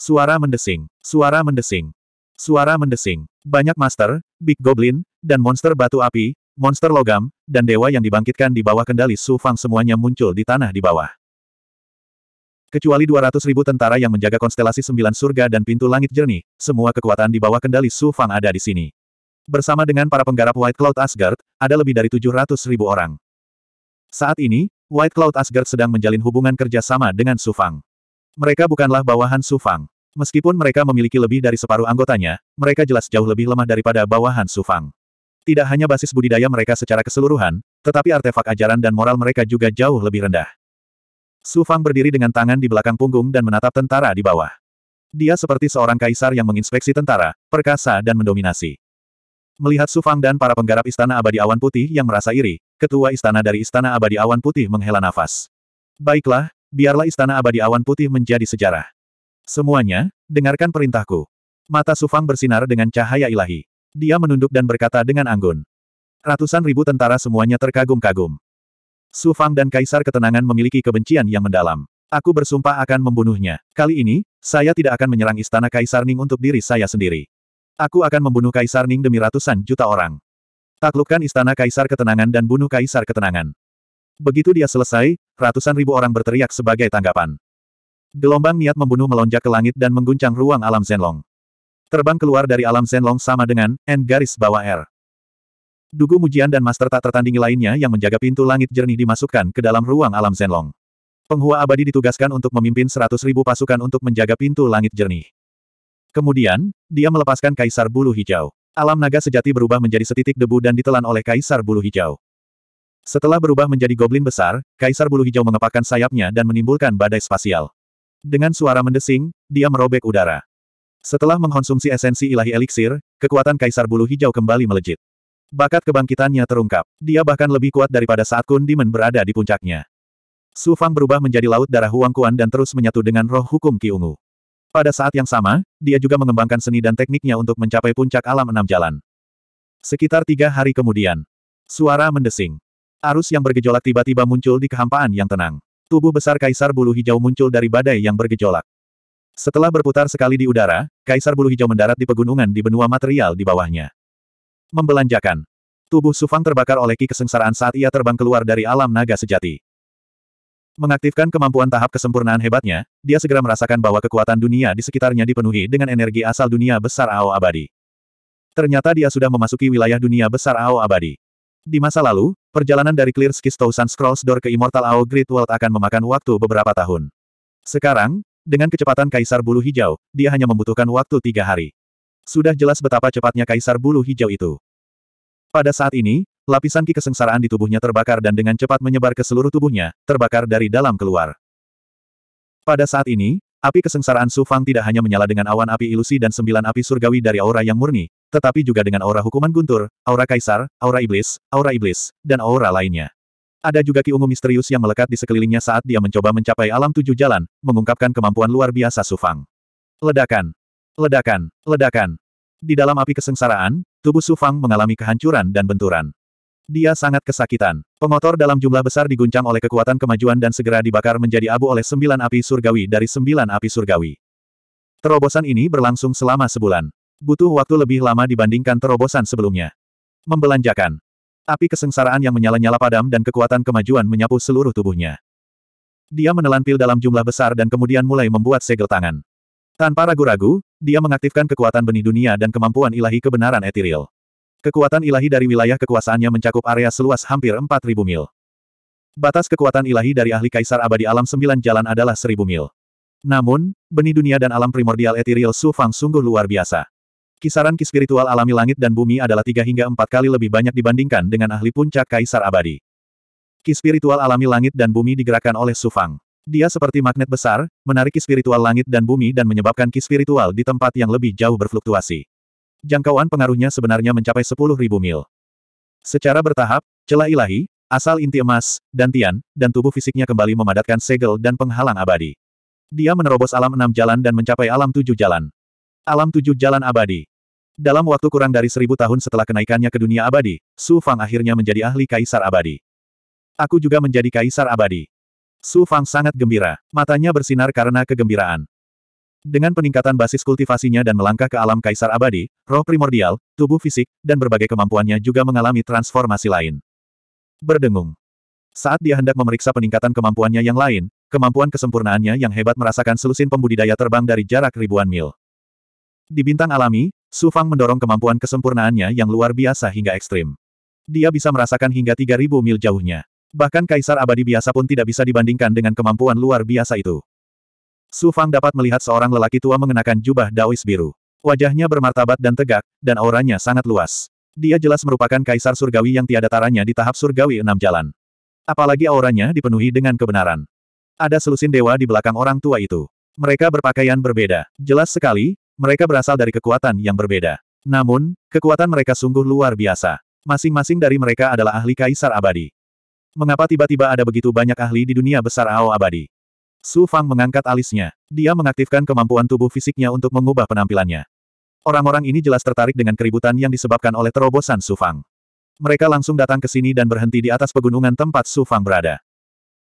Suara mendesing. Suara mendesing. Suara mendesing. Banyak master, Big Goblin, dan monster batu api, monster logam, dan dewa yang dibangkitkan di bawah kendali Su Fang semuanya muncul di tanah di bawah. Kecuali 200 ribu tentara yang menjaga konstelasi sembilan surga dan pintu langit jernih, semua kekuatan di bawah kendali Su Fang ada di sini. Bersama dengan para penggarap White Cloud Asgard, ada lebih dari 700 ribu orang. Saat ini, White Cloud Asgard sedang menjalin hubungan kerjasama dengan Su Fang. Mereka bukanlah bawahan Sufang. Meskipun mereka memiliki lebih dari separuh anggotanya, mereka jelas jauh lebih lemah daripada bawahan Sufang. Tidak hanya basis budidaya mereka secara keseluruhan, tetapi artefak ajaran dan moral mereka juga jauh lebih rendah. Sufang berdiri dengan tangan di belakang punggung dan menatap tentara di bawah. Dia seperti seorang kaisar yang menginspeksi tentara, perkasa dan mendominasi. Melihat Sufang dan para penggarap Istana Abadi Awan Putih yang merasa iri, ketua istana dari Istana Abadi Awan Putih menghela nafas. Baiklah, biarlah istana abadi awan putih menjadi sejarah. Semuanya, dengarkan perintahku. Mata Sufang bersinar dengan cahaya ilahi. Dia menunduk dan berkata dengan anggun. Ratusan ribu tentara semuanya terkagum-kagum. Sufang dan Kaisar Ketenangan memiliki kebencian yang mendalam. Aku bersumpah akan membunuhnya. Kali ini, saya tidak akan menyerang istana Kaisar Ning untuk diri saya sendiri. Aku akan membunuh Kaisar Ning demi ratusan juta orang. Taklukkan istana Kaisar Ketenangan dan bunuh Kaisar Ketenangan. Begitu dia selesai, ratusan ribu orang berteriak sebagai tanggapan. Gelombang niat membunuh melonjak ke langit dan mengguncang ruang alam Zenlong. Terbang keluar dari alam Zenlong sama dengan N garis bawah R. Dugu mujian dan master tak tertandingi lainnya yang menjaga pintu langit jernih dimasukkan ke dalam ruang alam Zenlong. Penghua abadi ditugaskan untuk memimpin seratus ribu pasukan untuk menjaga pintu langit jernih. Kemudian, dia melepaskan Kaisar Bulu Hijau. Alam naga sejati berubah menjadi setitik debu dan ditelan oleh Kaisar Bulu Hijau. Setelah berubah menjadi goblin besar, Kaisar Bulu Hijau mengepakkan sayapnya dan menimbulkan badai spasial. Dengan suara mendesing, dia merobek udara. Setelah mengkonsumsi esensi ilahi eliksir, kekuatan Kaisar Bulu Hijau kembali melejit. Bakat kebangkitannya terungkap. Dia bahkan lebih kuat daripada saat Kun Dimen berada di puncaknya. Su Fang berubah menjadi laut darah Huang Kuan dan terus menyatu dengan roh hukum Ki Ungu. Pada saat yang sama, dia juga mengembangkan seni dan tekniknya untuk mencapai puncak alam enam jalan. Sekitar tiga hari kemudian, suara mendesing. Arus yang bergejolak tiba-tiba muncul di kehampaan yang tenang. Tubuh besar Kaisar Bulu Hijau muncul dari badai yang bergejolak. Setelah berputar sekali di udara, Kaisar Bulu Hijau mendarat di pegunungan di benua material di bawahnya. Membelanjakan. Tubuh Sufang terbakar oleh ki kesengsaraan saat ia terbang keluar dari alam naga sejati. Mengaktifkan kemampuan tahap kesempurnaan hebatnya, dia segera merasakan bahwa kekuatan dunia di sekitarnya dipenuhi dengan energi asal dunia besar Ao Abadi. Ternyata dia sudah memasuki wilayah dunia besar Ao Abadi. Di masa lalu, perjalanan dari Clear Skies Thousand Scrolls Door ke Immortal Ao Great World akan memakan waktu beberapa tahun. Sekarang, dengan kecepatan Kaisar Bulu Hijau, dia hanya membutuhkan waktu tiga hari. Sudah jelas betapa cepatnya Kaisar Bulu Hijau itu. Pada saat ini, lapisan ki kesengsaraan di tubuhnya terbakar dan dengan cepat menyebar ke seluruh tubuhnya, terbakar dari dalam keluar. Pada saat ini, api kesengsaraan sufang tidak hanya menyala dengan awan api ilusi dan sembilan api surgawi dari aura yang murni, tetapi juga dengan aura hukuman guntur, aura kaisar, aura iblis, aura iblis, dan aura lainnya. Ada juga ki ungu misterius yang melekat di sekelilingnya saat dia mencoba mencapai alam tujuh jalan, mengungkapkan kemampuan luar biasa Sufang. Ledakan! Ledakan! Ledakan! Di dalam api kesengsaraan, tubuh Sufang mengalami kehancuran dan benturan. Dia sangat kesakitan. Pengotor dalam jumlah besar diguncang oleh kekuatan kemajuan dan segera dibakar menjadi abu oleh sembilan api surgawi dari sembilan api surgawi. Terobosan ini berlangsung selama sebulan. Butuh waktu lebih lama dibandingkan terobosan sebelumnya. Membelanjakan. Api kesengsaraan yang menyala-nyala padam dan kekuatan kemajuan menyapu seluruh tubuhnya. Dia menelan pil dalam jumlah besar dan kemudian mulai membuat segel tangan. Tanpa ragu-ragu, dia mengaktifkan kekuatan benih dunia dan kemampuan ilahi kebenaran etiril. Kekuatan ilahi dari wilayah kekuasaannya mencakup area seluas hampir 4.000 mil. Batas kekuatan ilahi dari ahli kaisar abadi alam sembilan jalan adalah 1.000 mil. Namun, benih dunia dan alam primordial etiril Su Fang sungguh luar biasa. Kisaran ki spiritual alami langit dan bumi adalah tiga hingga empat kali lebih banyak dibandingkan dengan ahli puncak kaisar abadi. Ki spiritual alami langit dan bumi digerakkan oleh Sufang. Dia seperti magnet besar, menarik ki spiritual langit dan bumi dan menyebabkan ki spiritual di tempat yang lebih jauh berfluktuasi. Jangkauan pengaruhnya sebenarnya mencapai ribu mil. Secara bertahap, celah ilahi, asal inti emas, dan tian, dan tubuh fisiknya kembali memadatkan segel dan penghalang abadi. Dia menerobos alam enam jalan dan mencapai alam tujuh jalan. Alam tujuh jalan abadi. Dalam waktu kurang dari seribu tahun setelah kenaikannya ke dunia abadi, Su Fang akhirnya menjadi ahli kaisar abadi. Aku juga menjadi kaisar abadi. Su Fang sangat gembira, matanya bersinar karena kegembiraan. Dengan peningkatan basis kultivasinya dan melangkah ke alam kaisar abadi, roh primordial, tubuh fisik, dan berbagai kemampuannya juga mengalami transformasi lain. Berdengung. Saat dia hendak memeriksa peningkatan kemampuannya yang lain, kemampuan kesempurnaannya yang hebat merasakan selusin pembudidaya terbang dari jarak ribuan mil. Di bintang alami, Su Fang mendorong kemampuan kesempurnaannya yang luar biasa hingga ekstrim. Dia bisa merasakan hingga 3000 mil jauhnya. Bahkan kaisar abadi biasa pun tidak bisa dibandingkan dengan kemampuan luar biasa itu. Su Fang dapat melihat seorang lelaki tua mengenakan jubah daois biru. Wajahnya bermartabat dan tegak, dan auranya sangat luas. Dia jelas merupakan kaisar surgawi yang tiada taranya di tahap surgawi enam jalan. Apalagi auranya dipenuhi dengan kebenaran. Ada selusin dewa di belakang orang tua itu. Mereka berpakaian berbeda. Jelas sekali, mereka berasal dari kekuatan yang berbeda. Namun, kekuatan mereka sungguh luar biasa. Masing-masing dari mereka adalah ahli kaisar abadi. Mengapa tiba-tiba ada begitu banyak ahli di dunia besar Ao abadi? Su Fang mengangkat alisnya. Dia mengaktifkan kemampuan tubuh fisiknya untuk mengubah penampilannya. Orang-orang ini jelas tertarik dengan keributan yang disebabkan oleh terobosan Su Fang. Mereka langsung datang ke sini dan berhenti di atas pegunungan tempat Su Fang berada.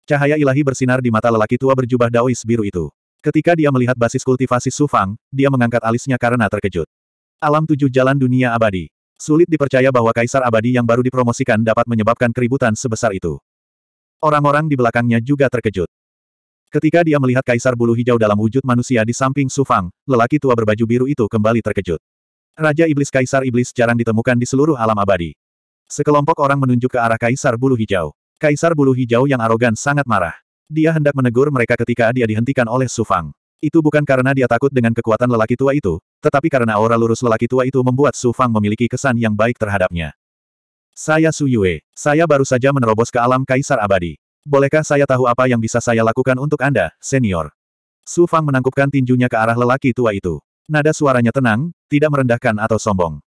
Cahaya ilahi bersinar di mata lelaki tua berjubah daois biru itu. Ketika dia melihat basis kultivasi Sufang, dia mengangkat alisnya karena terkejut. Alam tujuh jalan dunia abadi. Sulit dipercaya bahwa kaisar abadi yang baru dipromosikan dapat menyebabkan keributan sebesar itu. Orang-orang di belakangnya juga terkejut. Ketika dia melihat kaisar bulu hijau dalam wujud manusia di samping Sufang, lelaki tua berbaju biru itu kembali terkejut. Raja Iblis Kaisar Iblis jarang ditemukan di seluruh alam abadi. Sekelompok orang menunjuk ke arah kaisar bulu hijau. Kaisar bulu hijau yang arogan sangat marah. Dia hendak menegur mereka ketika dia dihentikan oleh Su Fang. Itu bukan karena dia takut dengan kekuatan lelaki tua itu, tetapi karena aura lurus lelaki tua itu membuat Su Fang memiliki kesan yang baik terhadapnya. Saya Su Yue, saya baru saja menerobos ke alam Kaisar Abadi. Bolehkah saya tahu apa yang bisa saya lakukan untuk Anda, senior? Su Fang menangkupkan tinjunya ke arah lelaki tua itu. Nada suaranya tenang, tidak merendahkan atau sombong.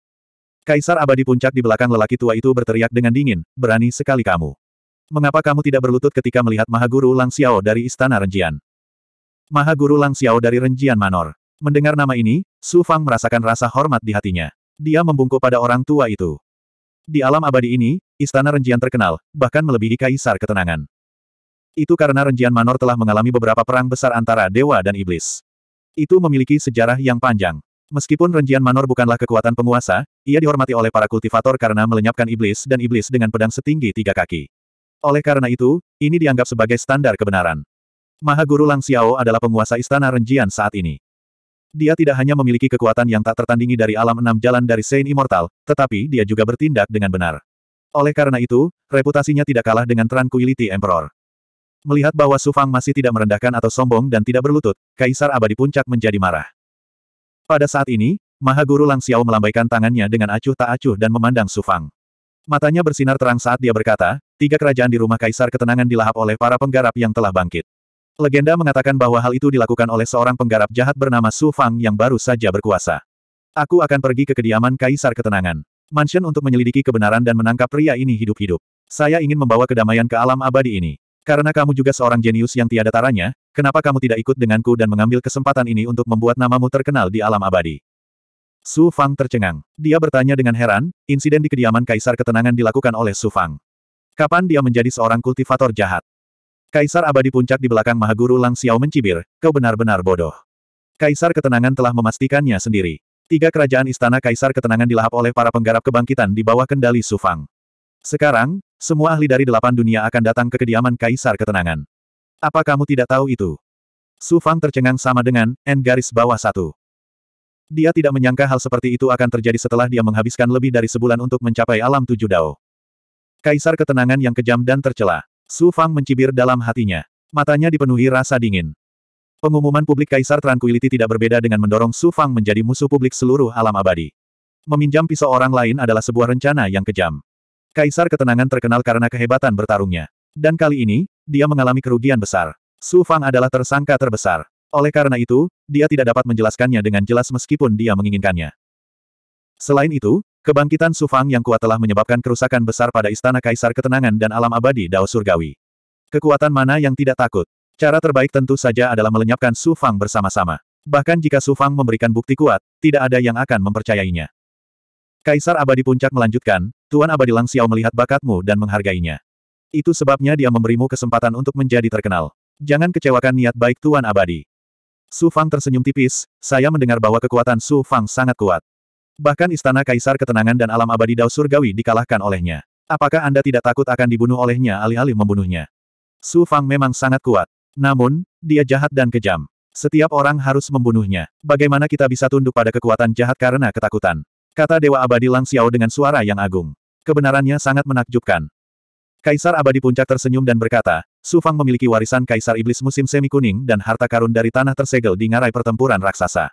Kaisar abadi puncak di belakang lelaki tua itu berteriak dengan dingin, berani sekali kamu mengapa kamu tidak berlutut ketika melihat Mahaguru Lang Xiao dari Istana Renjian? Mahaguru Lang Xiao dari Renjian Manor. Mendengar nama ini, Su Fang merasakan rasa hormat di hatinya. Dia membungkuk pada orang tua itu. Di alam abadi ini, Istana Renjian terkenal, bahkan melebihi Kaisar Ketenangan. Itu karena Renjian Manor telah mengalami beberapa perang besar antara Dewa dan Iblis. Itu memiliki sejarah yang panjang. Meskipun Renjian Manor bukanlah kekuatan penguasa, ia dihormati oleh para kultivator karena melenyapkan iblis dan iblis dengan pedang setinggi tiga kaki. Oleh karena itu, ini dianggap sebagai standar kebenaran. Maha Guru Lang Xiao adalah penguasa istana Renjian saat ini. Dia tidak hanya memiliki kekuatan yang tak tertandingi dari alam enam jalan dari Saint Immortal, tetapi dia juga bertindak dengan benar. Oleh karena itu, reputasinya tidak kalah dengan Tranquility Emperor. Melihat bahwa Sufang masih tidak merendahkan atau sombong dan tidak berlutut, Kaisar Abadi Puncak menjadi marah. Pada saat ini, Maha Guru Lang Xiao melambaikan tangannya dengan acuh tak acuh dan memandang Sufang. Matanya bersinar terang saat dia berkata, tiga kerajaan di rumah kaisar ketenangan dilahap oleh para penggarap yang telah bangkit. Legenda mengatakan bahwa hal itu dilakukan oleh seorang penggarap jahat bernama Su Fang yang baru saja berkuasa. Aku akan pergi ke kediaman Kaisar Ketenangan. Mansion untuk menyelidiki kebenaran dan menangkap pria ini hidup-hidup. Saya ingin membawa kedamaian ke alam abadi ini. Karena kamu juga seorang jenius yang tiada taranya, kenapa kamu tidak ikut denganku dan mengambil kesempatan ini untuk membuat namamu terkenal di alam abadi? Su Fang tercengang. Dia bertanya dengan heran, insiden di kediaman Kaisar Ketenangan dilakukan oleh Su Fang. Kapan dia menjadi seorang kultivator jahat? Kaisar abadi puncak di belakang Mahaguru Lang Xiao mencibir, kau benar-benar bodoh. Kaisar ketenangan telah memastikannya sendiri. Tiga kerajaan istana Kaisar ketenangan dilahap oleh para penggarap kebangkitan di bawah kendali Sufang. Sekarang, semua ahli dari delapan dunia akan datang ke kediaman Kaisar ketenangan. Apa kamu tidak tahu itu? Sufang tercengang sama dengan, N garis bawah satu. Dia tidak menyangka hal seperti itu akan terjadi setelah dia menghabiskan lebih dari sebulan untuk mencapai alam tujuh dao. Kaisar ketenangan yang kejam dan tercela. Su Fang mencibir dalam hatinya. Matanya dipenuhi rasa dingin. Pengumuman publik Kaisar Tranquility tidak berbeda dengan mendorong Su Fang menjadi musuh publik seluruh alam abadi. Meminjam pisau orang lain adalah sebuah rencana yang kejam. Kaisar ketenangan terkenal karena kehebatan bertarungnya. Dan kali ini, dia mengalami kerugian besar. Su Fang adalah tersangka terbesar. Oleh karena itu, dia tidak dapat menjelaskannya dengan jelas meskipun dia menginginkannya. Selain itu, Kebangkitan Sufang yang kuat telah menyebabkan kerusakan besar pada Istana Kaisar Ketenangan dan alam abadi Dao Surgawi. Kekuatan mana yang tidak takut? Cara terbaik tentu saja adalah melenyapkan Sufang bersama-sama. Bahkan jika Sufang memberikan bukti kuat, tidak ada yang akan mempercayainya. Kaisar Abadi Puncak melanjutkan, Tuan Abadi Lang Xiao melihat bakatmu dan menghargainya. Itu sebabnya dia memberimu kesempatan untuk menjadi terkenal. Jangan kecewakan niat baik Tuan Abadi. Sufang tersenyum tipis, saya mendengar bahwa kekuatan Sufang sangat kuat. Bahkan istana kaisar ketenangan dan alam abadi Dao Surgawi dikalahkan olehnya. Apakah Anda tidak takut akan dibunuh olehnya alih-alih membunuhnya? Su Fang memang sangat kuat. Namun, dia jahat dan kejam. Setiap orang harus membunuhnya. Bagaimana kita bisa tunduk pada kekuatan jahat karena ketakutan? Kata Dewa Abadi Lang Xiao dengan suara yang agung. Kebenarannya sangat menakjubkan. Kaisar Abadi Puncak tersenyum dan berkata, Su Fang memiliki warisan Kaisar Iblis musim semi kuning dan harta karun dari tanah tersegel di ngarai pertempuran raksasa.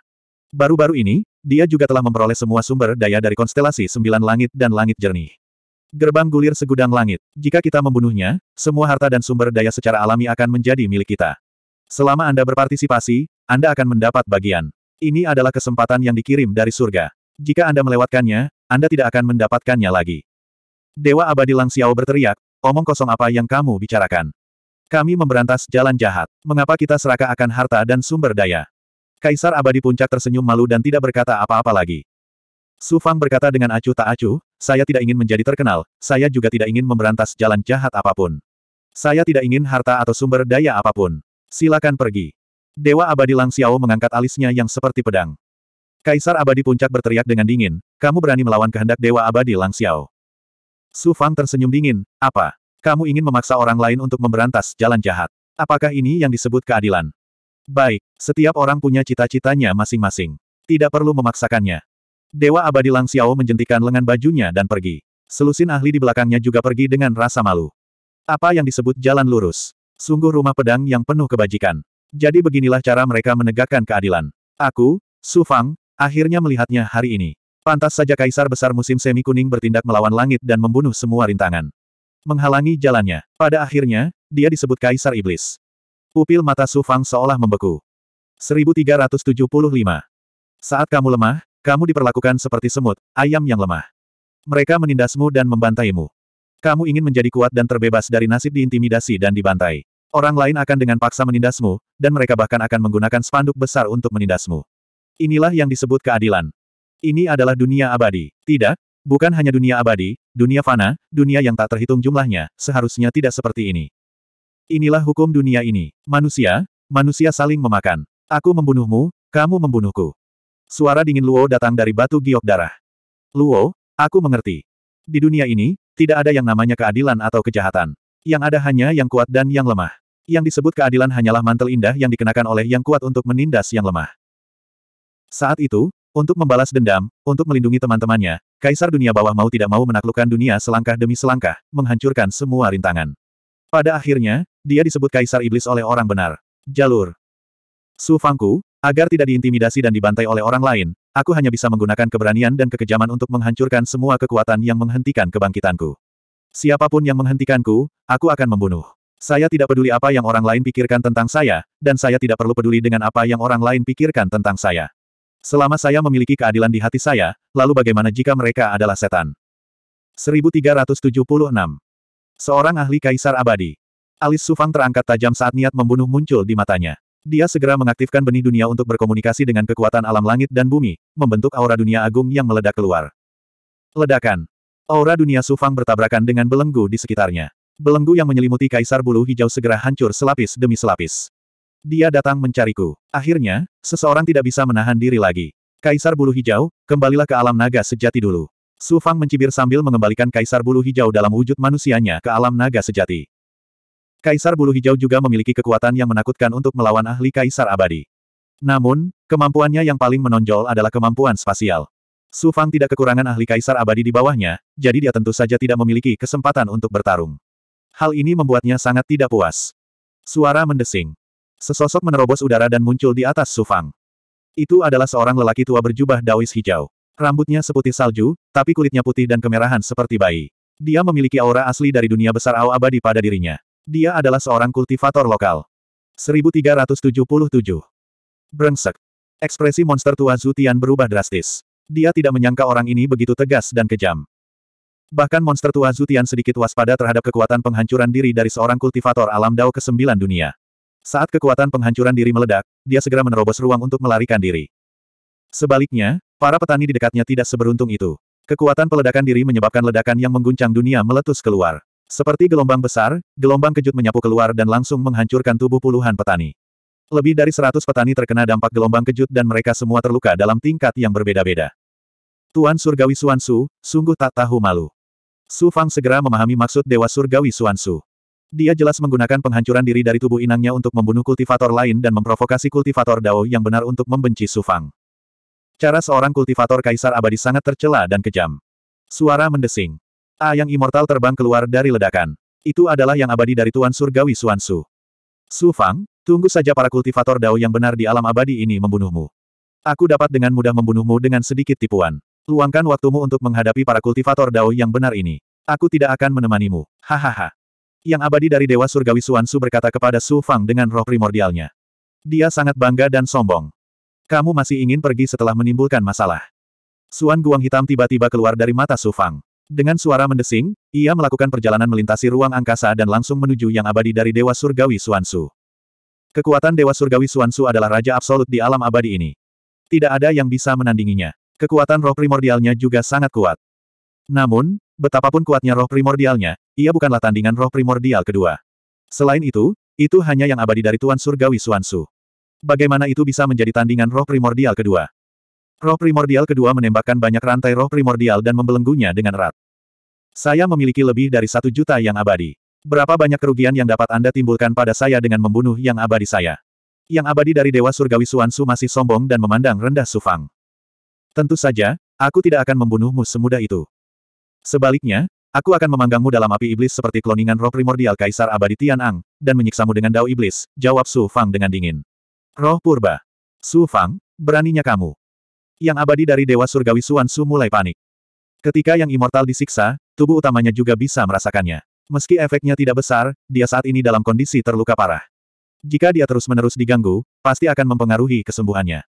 Baru-baru ini, dia juga telah memperoleh semua sumber daya dari konstelasi sembilan langit dan langit jernih. Gerbang gulir segudang langit. Jika kita membunuhnya, semua harta dan sumber daya secara alami akan menjadi milik kita. Selama Anda berpartisipasi, Anda akan mendapat bagian. Ini adalah kesempatan yang dikirim dari surga. Jika Anda melewatkannya, Anda tidak akan mendapatkannya lagi. Dewa Abadi Lang Xiao berteriak, omong kosong apa yang kamu bicarakan. Kami memberantas jalan jahat. Mengapa kita serakah akan harta dan sumber daya? Kaisar abadi puncak tersenyum malu dan tidak berkata apa-apa lagi. Su Fang berkata dengan acuh tak acuh, saya tidak ingin menjadi terkenal, saya juga tidak ingin memberantas jalan jahat apapun. Saya tidak ingin harta atau sumber daya apapun. Silakan pergi. Dewa abadi Lang Xiao mengangkat alisnya yang seperti pedang. Kaisar abadi puncak berteriak dengan dingin, kamu berani melawan kehendak Dewa abadi Lang Xiao. Su Fang tersenyum dingin, apa? Kamu ingin memaksa orang lain untuk memberantas jalan jahat. Apakah ini yang disebut keadilan? Baik, setiap orang punya cita-citanya masing-masing. Tidak perlu memaksakannya. Dewa abadi Lang Xiao menjentikan lengan bajunya dan pergi. Selusin ahli di belakangnya juga pergi dengan rasa malu. Apa yang disebut jalan lurus? Sungguh rumah pedang yang penuh kebajikan. Jadi beginilah cara mereka menegakkan keadilan. Aku, Su Fang, akhirnya melihatnya hari ini. Pantas saja kaisar besar musim semi kuning bertindak melawan langit dan membunuh semua rintangan. Menghalangi jalannya. Pada akhirnya, dia disebut kaisar iblis. Pupil mata Su Fang seolah membeku. 1375. Saat kamu lemah, kamu diperlakukan seperti semut, ayam yang lemah. Mereka menindasmu dan membantaimu. Kamu ingin menjadi kuat dan terbebas dari nasib diintimidasi dan dibantai. Orang lain akan dengan paksa menindasmu, dan mereka bahkan akan menggunakan spanduk besar untuk menindasmu. Inilah yang disebut keadilan. Ini adalah dunia abadi. Tidak, bukan hanya dunia abadi, dunia fana, dunia yang tak terhitung jumlahnya, seharusnya tidak seperti ini. Inilah hukum dunia ini. Manusia, manusia saling memakan. Aku membunuhmu, kamu membunuhku. Suara dingin Luo datang dari batu giok darah. Luo, aku mengerti. Di dunia ini, tidak ada yang namanya keadilan atau kejahatan. Yang ada hanya yang kuat dan yang lemah. Yang disebut keadilan hanyalah mantel indah yang dikenakan oleh yang kuat untuk menindas yang lemah. Saat itu, untuk membalas dendam, untuk melindungi teman-temannya, Kaisar Dunia Bawah mau tidak mau menaklukkan dunia selangkah demi selangkah, menghancurkan semua rintangan. Pada akhirnya, dia disebut Kaisar Iblis oleh orang benar. Jalur. Su Fangku, agar tidak diintimidasi dan dibantai oleh orang lain, aku hanya bisa menggunakan keberanian dan kekejaman untuk menghancurkan semua kekuatan yang menghentikan kebangkitanku. Siapapun yang menghentikanku, aku akan membunuh. Saya tidak peduli apa yang orang lain pikirkan tentang saya, dan saya tidak perlu peduli dengan apa yang orang lain pikirkan tentang saya. Selama saya memiliki keadilan di hati saya, lalu bagaimana jika mereka adalah setan? 1376 Seorang ahli kaisar abadi. Alis Sufang terangkat tajam saat niat membunuh muncul di matanya. Dia segera mengaktifkan benih dunia untuk berkomunikasi dengan kekuatan alam langit dan bumi, membentuk aura dunia agung yang meledak keluar. Ledakan. Aura dunia Sufang bertabrakan dengan belenggu di sekitarnya. Belenggu yang menyelimuti kaisar bulu hijau segera hancur selapis demi selapis. Dia datang mencariku. Akhirnya, seseorang tidak bisa menahan diri lagi. Kaisar bulu hijau, kembalilah ke alam naga sejati dulu. Su Fang mencibir sambil mengembalikan Kaisar Bulu Hijau dalam wujud manusianya ke alam naga sejati. Kaisar Bulu Hijau juga memiliki kekuatan yang menakutkan untuk melawan ahli Kaisar Abadi. Namun, kemampuannya yang paling menonjol adalah kemampuan spasial. Su Fang tidak kekurangan ahli Kaisar Abadi di bawahnya, jadi dia tentu saja tidak memiliki kesempatan untuk bertarung. Hal ini membuatnya sangat tidak puas. Suara mendesing. Sesosok menerobos udara dan muncul di atas Su Fang. Itu adalah seorang lelaki tua berjubah dawis hijau. Rambutnya seputih salju, tapi kulitnya putih dan kemerahan seperti bayi. Dia memiliki aura asli dari dunia besar Ao abadi pada dirinya. Dia adalah seorang kultivator lokal. 1377. Brengsek. Ekspresi monster tua Zutian berubah drastis. Dia tidak menyangka orang ini begitu tegas dan kejam. Bahkan monster tua Zutian sedikit waspada terhadap kekuatan penghancuran diri dari seorang kultivator alam Dao ke-9 dunia. Saat kekuatan penghancuran diri meledak, dia segera menerobos ruang untuk melarikan diri. Sebaliknya, Para petani di dekatnya tidak seberuntung itu. Kekuatan peledakan diri menyebabkan ledakan yang mengguncang dunia meletus keluar. Seperti gelombang besar, gelombang kejut menyapu keluar dan langsung menghancurkan tubuh puluhan petani. Lebih dari seratus petani terkena dampak gelombang kejut dan mereka semua terluka dalam tingkat yang berbeda-beda. Tuan Surgawi Suansu, sungguh tak tahu malu. Su Fang segera memahami maksud Dewa Surgawi Suansu. Dia jelas menggunakan penghancuran diri dari tubuh inangnya untuk membunuh kultivator lain dan memprovokasi kultivator Dao yang benar untuk membenci Su Fang. Cara seorang kultivator kaisar abadi sangat tercela dan kejam. Suara mendesing. A yang immortal terbang keluar dari ledakan. Itu adalah yang abadi dari Tuan Surgawi Suansu. Su Fang, tunggu saja para kultivator Dao yang benar di alam abadi ini membunuhmu. Aku dapat dengan mudah membunuhmu dengan sedikit tipuan. Luangkan waktumu untuk menghadapi para kultivator Dao yang benar ini. Aku tidak akan menemanimu. Hahaha. Yang abadi dari Dewa Surgawi Suansu berkata kepada Su Fang dengan roh primordialnya. Dia sangat bangga dan sombong. Kamu masih ingin pergi setelah menimbulkan masalah. Suan Guang Hitam tiba-tiba keluar dari mata Su Fang. Dengan suara mendesing, ia melakukan perjalanan melintasi ruang angkasa dan langsung menuju yang abadi dari Dewa Surgawi Suansu. Kekuatan Dewa Surgawi Suansu adalah Raja Absolut di alam abadi ini. Tidak ada yang bisa menandinginya. Kekuatan roh primordialnya juga sangat kuat. Namun, betapapun kuatnya roh primordialnya, ia bukanlah tandingan roh primordial kedua. Selain itu, itu hanya yang abadi dari Tuan Surgawi Suansu. Bagaimana itu bisa menjadi tandingan roh primordial kedua? Roh primordial kedua menembakkan banyak rantai roh primordial dan membelenggunya dengan erat. Saya memiliki lebih dari satu juta yang abadi. Berapa banyak kerugian yang dapat Anda timbulkan pada saya dengan membunuh yang abadi saya? Yang abadi dari Dewa Surgawi Suansu masih sombong dan memandang rendah Sufang. Tentu saja, aku tidak akan membunuhmu semudah itu. Sebaliknya, Aku akan memanggangmu dalam api iblis seperti kloningan roh primordial Kaisar Abadi Tian Ang, dan menyiksamu dengan dao iblis, jawab Sufang dengan dingin. Roh Purba. Su Fang, beraninya kamu. Yang abadi dari Dewa Surgawi Suan Su mulai panik. Ketika yang immortal disiksa, tubuh utamanya juga bisa merasakannya. Meski efeknya tidak besar, dia saat ini dalam kondisi terluka parah. Jika dia terus-menerus diganggu, pasti akan mempengaruhi kesembuhannya.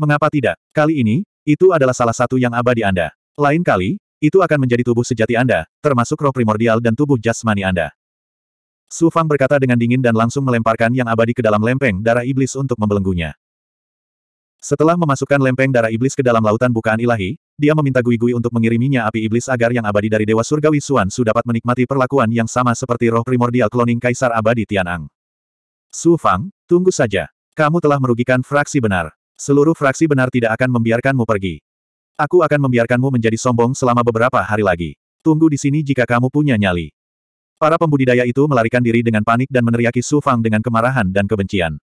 Mengapa tidak? Kali ini, itu adalah salah satu yang abadi Anda. Lain kali, itu akan menjadi tubuh sejati Anda, termasuk roh primordial dan tubuh jasmani Anda. Su Fang berkata dengan dingin dan langsung melemparkan yang abadi ke dalam lempeng darah iblis untuk membelenggunya. Setelah memasukkan lempeng darah iblis ke dalam lautan bukaan ilahi, dia meminta Gui-Gui untuk mengiriminya api iblis agar yang abadi dari Dewa Surgawi Suan Su dapat menikmati perlakuan yang sama seperti roh primordial kloning Kaisar Abadi Tianang. Su Fang, tunggu saja. Kamu telah merugikan fraksi benar. Seluruh fraksi benar tidak akan membiarkanmu pergi. Aku akan membiarkanmu menjadi sombong selama beberapa hari lagi. Tunggu di sini jika kamu punya nyali. Para pembudidaya itu melarikan diri dengan panik dan meneriaki Su Fang dengan kemarahan dan kebencian.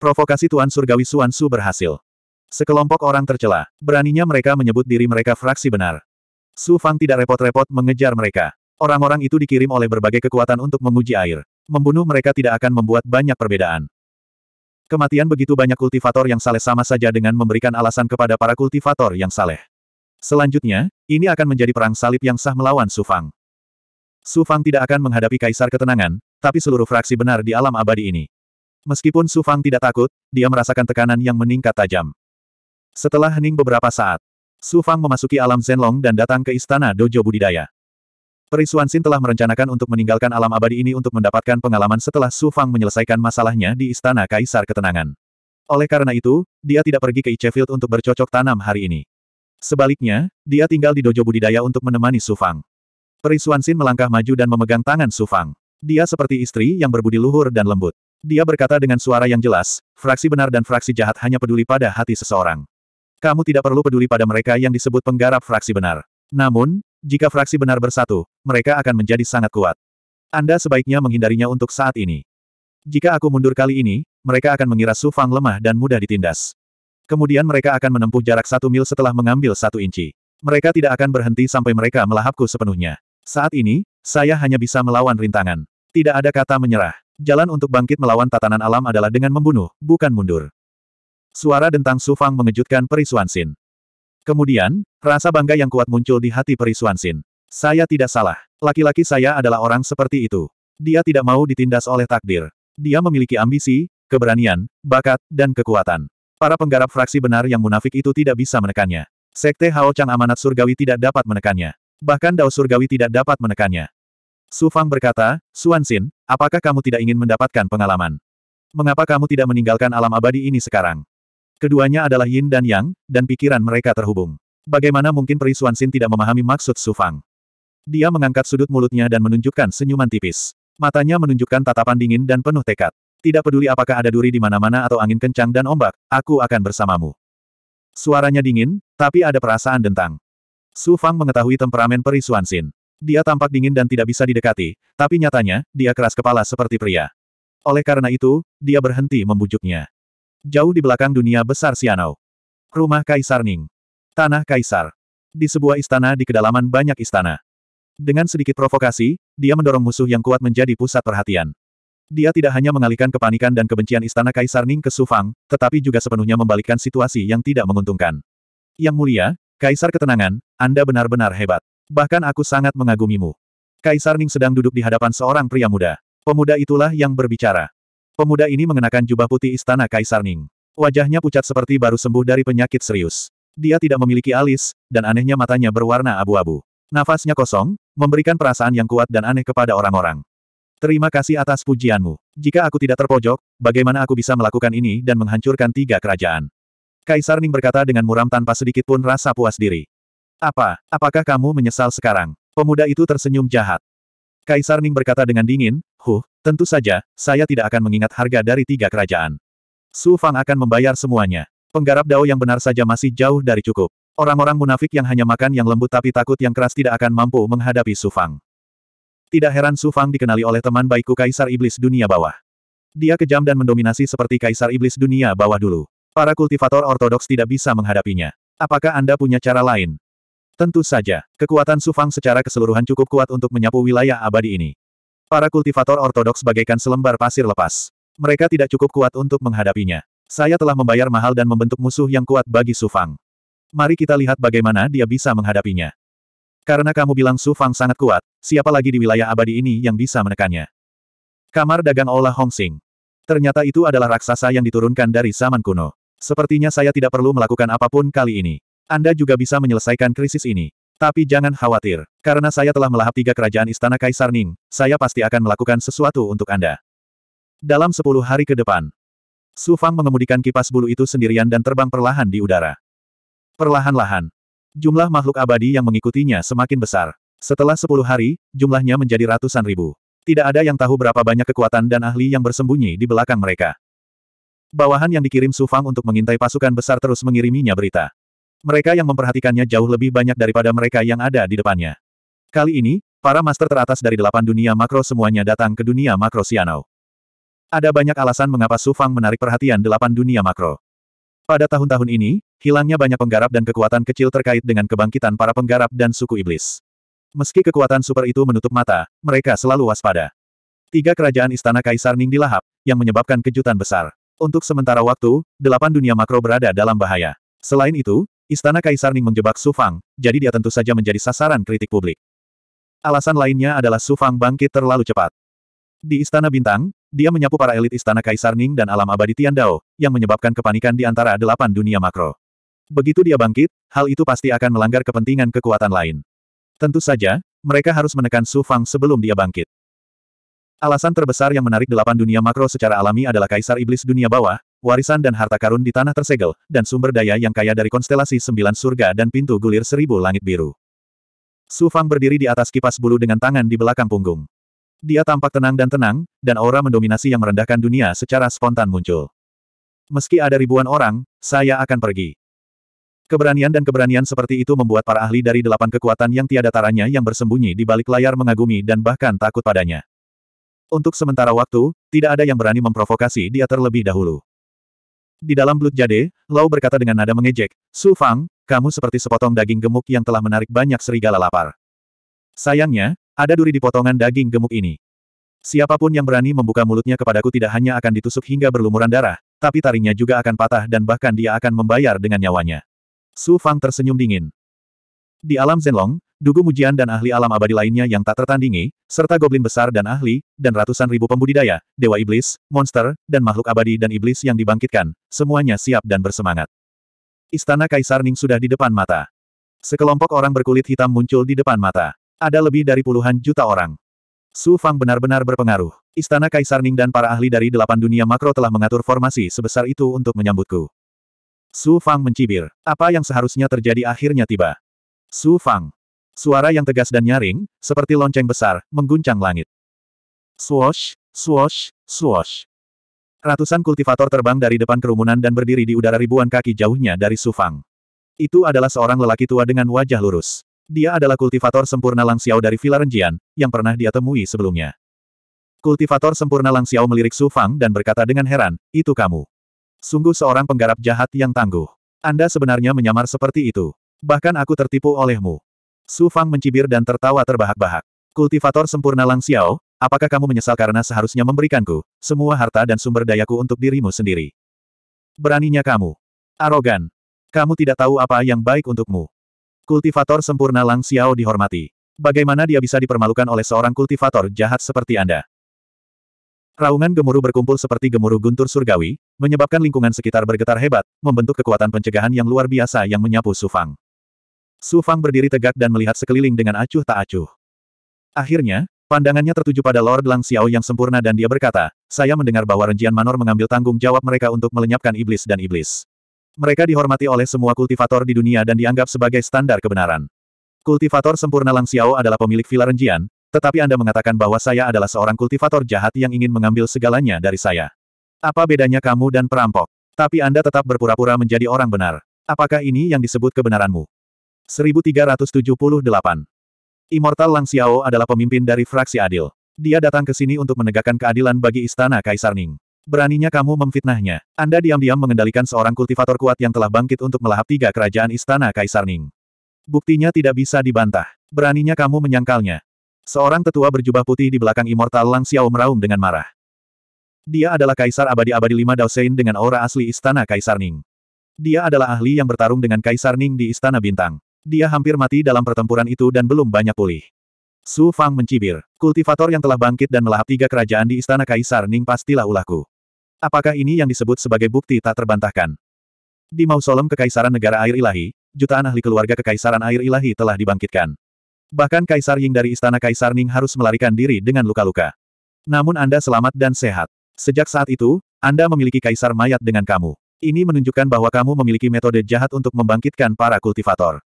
Provokasi Tuan Surgawi Suan Su berhasil. Sekelompok orang tercela. Beraninya mereka menyebut diri mereka fraksi benar. Su Fang tidak repot-repot mengejar mereka. Orang-orang itu dikirim oleh berbagai kekuatan untuk menguji air. Membunuh mereka tidak akan membuat banyak perbedaan. Kematian begitu banyak kultivator yang saleh sama saja dengan memberikan alasan kepada para kultivator yang saleh. Selanjutnya, ini akan menjadi perang salib yang sah melawan Su Fang. Su Fang tidak akan menghadapi kaisar ketenangan, tapi seluruh fraksi benar di alam abadi ini. Meskipun Su Fang tidak takut, dia merasakan tekanan yang meningkat tajam. Setelah hening beberapa saat, Su Fang memasuki alam Zenlong dan datang ke istana Dojo Budidaya. Perisuan Sin telah merencanakan untuk meninggalkan alam abadi ini untuk mendapatkan pengalaman setelah Su Fang menyelesaikan masalahnya di istana kaisar ketenangan. Oleh karena itu, dia tidak pergi ke Ichefield untuk bercocok tanam hari ini. Sebaliknya, dia tinggal di dojo budidaya untuk menemani Su Fang. Perisuan Sin melangkah maju dan memegang tangan Su Fang. Dia seperti istri yang berbudi luhur dan lembut. Dia berkata dengan suara yang jelas, fraksi benar dan fraksi jahat hanya peduli pada hati seseorang. Kamu tidak perlu peduli pada mereka yang disebut penggarap fraksi benar. Namun, jika fraksi benar bersatu, mereka akan menjadi sangat kuat. Anda sebaiknya menghindarinya untuk saat ini. Jika aku mundur kali ini, mereka akan mengira Su Fang lemah dan mudah ditindas. Kemudian mereka akan menempuh jarak satu mil setelah mengambil satu inci. Mereka tidak akan berhenti sampai mereka melahapku sepenuhnya. Saat ini, saya hanya bisa melawan rintangan. Tidak ada kata menyerah. Jalan untuk bangkit melawan tatanan alam adalah dengan membunuh, bukan mundur. Suara dentang Sufang mengejutkan Peri Suansin. Kemudian, rasa bangga yang kuat muncul di hati Peri Suansin. Saya tidak salah. Laki-laki saya adalah orang seperti itu. Dia tidak mau ditindas oleh takdir. Dia memiliki ambisi, keberanian, bakat, dan kekuatan. Para penggarap fraksi benar yang munafik itu tidak bisa menekannya. Sekte Hao Chang Amanat Surgawi tidak dapat menekannya. Bahkan Dao Surgawi tidak dapat menekannya. Su Fang berkata, Xin, apakah kamu tidak ingin mendapatkan pengalaman? Mengapa kamu tidak meninggalkan alam abadi ini sekarang? Keduanya adalah yin dan yang, dan pikiran mereka terhubung. Bagaimana mungkin Peri Xin tidak memahami maksud Su Fang? Dia mengangkat sudut mulutnya dan menunjukkan senyuman tipis. Matanya menunjukkan tatapan dingin dan penuh tekad. Tidak peduli apakah ada duri di mana-mana atau angin kencang dan ombak, aku akan bersamamu. Suaranya dingin, tapi ada perasaan dentang. Su Fang mengetahui temperamen peri Xuan Dia tampak dingin dan tidak bisa didekati, tapi nyatanya, dia keras kepala seperti pria. Oleh karena itu, dia berhenti membujuknya. Jauh di belakang dunia besar Sianau, Rumah Kaisar Ning. Tanah Kaisar. Di sebuah istana di kedalaman banyak istana. Dengan sedikit provokasi, dia mendorong musuh yang kuat menjadi pusat perhatian. Dia tidak hanya mengalihkan kepanikan dan kebencian istana Kaisar Ning ke Sufang, tetapi juga sepenuhnya membalikkan situasi yang tidak menguntungkan. Yang mulia, Kaisar Ketenangan, Anda benar-benar hebat. Bahkan aku sangat mengagumimu. Kaisar Ning sedang duduk di hadapan seorang pria muda. Pemuda itulah yang berbicara. Pemuda ini mengenakan jubah putih istana Kaisar Ning. Wajahnya pucat seperti baru sembuh dari penyakit serius. Dia tidak memiliki alis, dan anehnya matanya berwarna abu-abu. Nafasnya kosong, memberikan perasaan yang kuat dan aneh kepada orang-orang. Terima kasih atas pujianmu. Jika aku tidak terpojok, bagaimana aku bisa melakukan ini dan menghancurkan tiga kerajaan? Kaisar Ning berkata dengan muram tanpa sedikit pun rasa puas diri. Apa, apakah kamu menyesal sekarang? Pemuda itu tersenyum jahat. Kaisar Ning berkata dengan dingin, Huh, tentu saja, saya tidak akan mengingat harga dari tiga kerajaan. Su Fang akan membayar semuanya. Penggarap dao yang benar saja masih jauh dari cukup. Orang-orang munafik yang hanya makan yang lembut tapi takut yang keras tidak akan mampu menghadapi Su Fang. Tidak heran Su Fang dikenali oleh teman baikku Kaisar Iblis Dunia Bawah. Dia kejam dan mendominasi seperti Kaisar Iblis Dunia Bawah dulu. Para kultivator ortodoks tidak bisa menghadapinya. Apakah Anda punya cara lain? Tentu saja, kekuatan Sufang secara keseluruhan cukup kuat untuk menyapu wilayah abadi ini. Para kultivator ortodoks bagaikan selembar pasir lepas. Mereka tidak cukup kuat untuk menghadapinya. Saya telah membayar mahal dan membentuk musuh yang kuat bagi Sufang. Mari kita lihat bagaimana dia bisa menghadapinya. Karena kamu bilang Sufang sangat kuat, siapa lagi di wilayah abadi ini yang bisa menekannya? Kamar dagang Ola Sing. Ternyata itu adalah raksasa yang diturunkan dari zaman kuno. Sepertinya saya tidak perlu melakukan apapun kali ini. Anda juga bisa menyelesaikan krisis ini. Tapi jangan khawatir, karena saya telah melahap tiga kerajaan Istana Kaisar Ning, saya pasti akan melakukan sesuatu untuk Anda. Dalam sepuluh hari ke depan, Su Fang mengemudikan kipas bulu itu sendirian dan terbang perlahan di udara. Perlahan-lahan, jumlah makhluk abadi yang mengikutinya semakin besar. Setelah sepuluh hari, jumlahnya menjadi ratusan ribu. Tidak ada yang tahu berapa banyak kekuatan dan ahli yang bersembunyi di belakang mereka. Bawahan yang dikirim Su Fang untuk mengintai pasukan besar terus mengiriminya berita. Mereka yang memperhatikannya jauh lebih banyak daripada mereka yang ada di depannya. Kali ini, para master teratas dari delapan dunia makro semuanya datang ke dunia makro Sianau. Ada banyak alasan mengapa Su Fang menarik perhatian delapan dunia makro. Pada tahun-tahun ini, hilangnya banyak penggarap dan kekuatan kecil terkait dengan kebangkitan para penggarap dan suku iblis. Meski kekuatan super itu menutup mata, mereka selalu waspada. Tiga kerajaan istana Kaisar Ning dilahap, yang menyebabkan kejutan besar. Untuk sementara waktu, delapan dunia makro berada dalam bahaya. Selain itu, Istana Kaisar Ning menjebak Su Fang, jadi dia tentu saja menjadi sasaran kritik publik. Alasan lainnya adalah Su Fang bangkit terlalu cepat. Di Istana Bintang, dia menyapu para elit Istana Kaisar Ning dan alam abadi Tian Dao, yang menyebabkan kepanikan di antara delapan dunia makro. Begitu dia bangkit, hal itu pasti akan melanggar kepentingan kekuatan lain. Tentu saja, mereka harus menekan Su Fang sebelum dia bangkit. Alasan terbesar yang menarik delapan dunia makro secara alami adalah kaisar iblis dunia bawah, warisan dan harta karun di tanah tersegel, dan sumber daya yang kaya dari konstelasi sembilan surga dan pintu gulir seribu langit biru. Su Fang berdiri di atas kipas bulu dengan tangan di belakang punggung. Dia tampak tenang dan tenang, dan aura mendominasi yang merendahkan dunia secara spontan muncul. Meski ada ribuan orang, saya akan pergi. Keberanian dan keberanian seperti itu membuat para ahli dari delapan kekuatan yang tiada taranya yang bersembunyi di balik layar mengagumi dan bahkan takut padanya. Untuk sementara waktu, tidak ada yang berani memprovokasi dia terlebih dahulu. Di dalam blood jade, Lau berkata dengan nada mengejek, Su Fang, kamu seperti sepotong daging gemuk yang telah menarik banyak serigala lapar. Sayangnya, ada duri di potongan daging gemuk ini. Siapapun yang berani membuka mulutnya kepadaku tidak hanya akan ditusuk hingga berlumuran darah, tapi taringnya juga akan patah dan bahkan dia akan membayar dengan nyawanya. Su Fang tersenyum dingin. Di alam Zenlong, dugu mujian dan ahli alam abadi lainnya yang tak tertandingi, serta goblin besar dan ahli, dan ratusan ribu pembudidaya, dewa iblis, monster, dan makhluk abadi dan iblis yang dibangkitkan, semuanya siap dan bersemangat. Istana Kaisar Ning sudah di depan mata. Sekelompok orang berkulit hitam muncul di depan mata. Ada lebih dari puluhan juta orang. Su Fang benar-benar berpengaruh. Istana Kaisar Ning dan para ahli dari delapan dunia makro telah mengatur formasi sebesar itu untuk menyambutku. Su Fang mencibir. Apa yang seharusnya terjadi akhirnya tiba. Su Fang, Suara yang tegas dan nyaring, seperti lonceng besar, mengguncang langit. Swosh, swosh, swosh. Ratusan kultivator terbang dari depan kerumunan dan berdiri di udara ribuan kaki jauhnya dari Sufang. Itu adalah seorang lelaki tua dengan wajah lurus. Dia adalah kultivator sempurna Langsiao dari Villa Renjian, yang pernah dia temui sebelumnya. Kultivator sempurna Langsiao melirik Sufang dan berkata dengan heran, itu kamu. Sungguh seorang penggarap jahat yang tangguh. Anda sebenarnya menyamar seperti itu. Bahkan aku tertipu olehmu. Su Fang mencibir dan tertawa terbahak-bahak. Kultivator sempurna Lang Xiao, apakah kamu menyesal karena seharusnya memberikanku, semua harta dan sumber dayaku untuk dirimu sendiri? Beraninya kamu. Arogan. Kamu tidak tahu apa yang baik untukmu. Kultivator sempurna Lang Xiao dihormati. Bagaimana dia bisa dipermalukan oleh seorang kultivator jahat seperti Anda? Raungan gemuruh berkumpul seperti gemuruh guntur surgawi, menyebabkan lingkungan sekitar bergetar hebat, membentuk kekuatan pencegahan yang luar biasa yang menyapu Sufang. Su Fang berdiri tegak dan melihat sekeliling dengan acuh tak acuh. Akhirnya, pandangannya tertuju pada Lord Lang Xiao yang sempurna dan dia berkata, saya mendengar bahwa Renjian Manor mengambil tanggung jawab mereka untuk melenyapkan iblis dan iblis. Mereka dihormati oleh semua kultivator di dunia dan dianggap sebagai standar kebenaran. Kultivator sempurna Lang Xiao adalah pemilik Villa Renjian, tetapi Anda mengatakan bahwa saya adalah seorang kultivator jahat yang ingin mengambil segalanya dari saya. Apa bedanya kamu dan perampok? Tapi Anda tetap berpura-pura menjadi orang benar. Apakah ini yang disebut kebenaranmu? 1378. Immortal Lang Xiao adalah pemimpin dari fraksi adil. Dia datang ke sini untuk menegakkan keadilan bagi istana Kaisar Ning. Beraninya kamu memfitnahnya. Anda diam-diam mengendalikan seorang kultivator kuat yang telah bangkit untuk melahap tiga kerajaan istana Kaisar Ning. Buktinya tidak bisa dibantah. Beraninya kamu menyangkalnya. Seorang tetua berjubah putih di belakang Immortal Lang Xiao meraung dengan marah. Dia adalah Kaisar Abadi-Abadi Lima Daosein dengan aura asli istana Kaisar Ning. Dia adalah ahli yang bertarung dengan Kaisar Ning di Istana Bintang. Dia hampir mati dalam pertempuran itu dan belum banyak pulih. Su Fang mencibir. Kultivator yang telah bangkit dan melahap tiga kerajaan di Istana Kaisar Ning pastilah ulahku. Apakah ini yang disebut sebagai bukti tak terbantahkan? Di mausolem Kekaisaran Negara Air Ilahi, jutaan ahli keluarga Kekaisaran Air Ilahi telah dibangkitkan. Bahkan Kaisar Ying dari Istana Kaisar Ning harus melarikan diri dengan luka-luka. Namun Anda selamat dan sehat. Sejak saat itu, Anda memiliki Kaisar Mayat dengan kamu. Ini menunjukkan bahwa kamu memiliki metode jahat untuk membangkitkan para kultivator.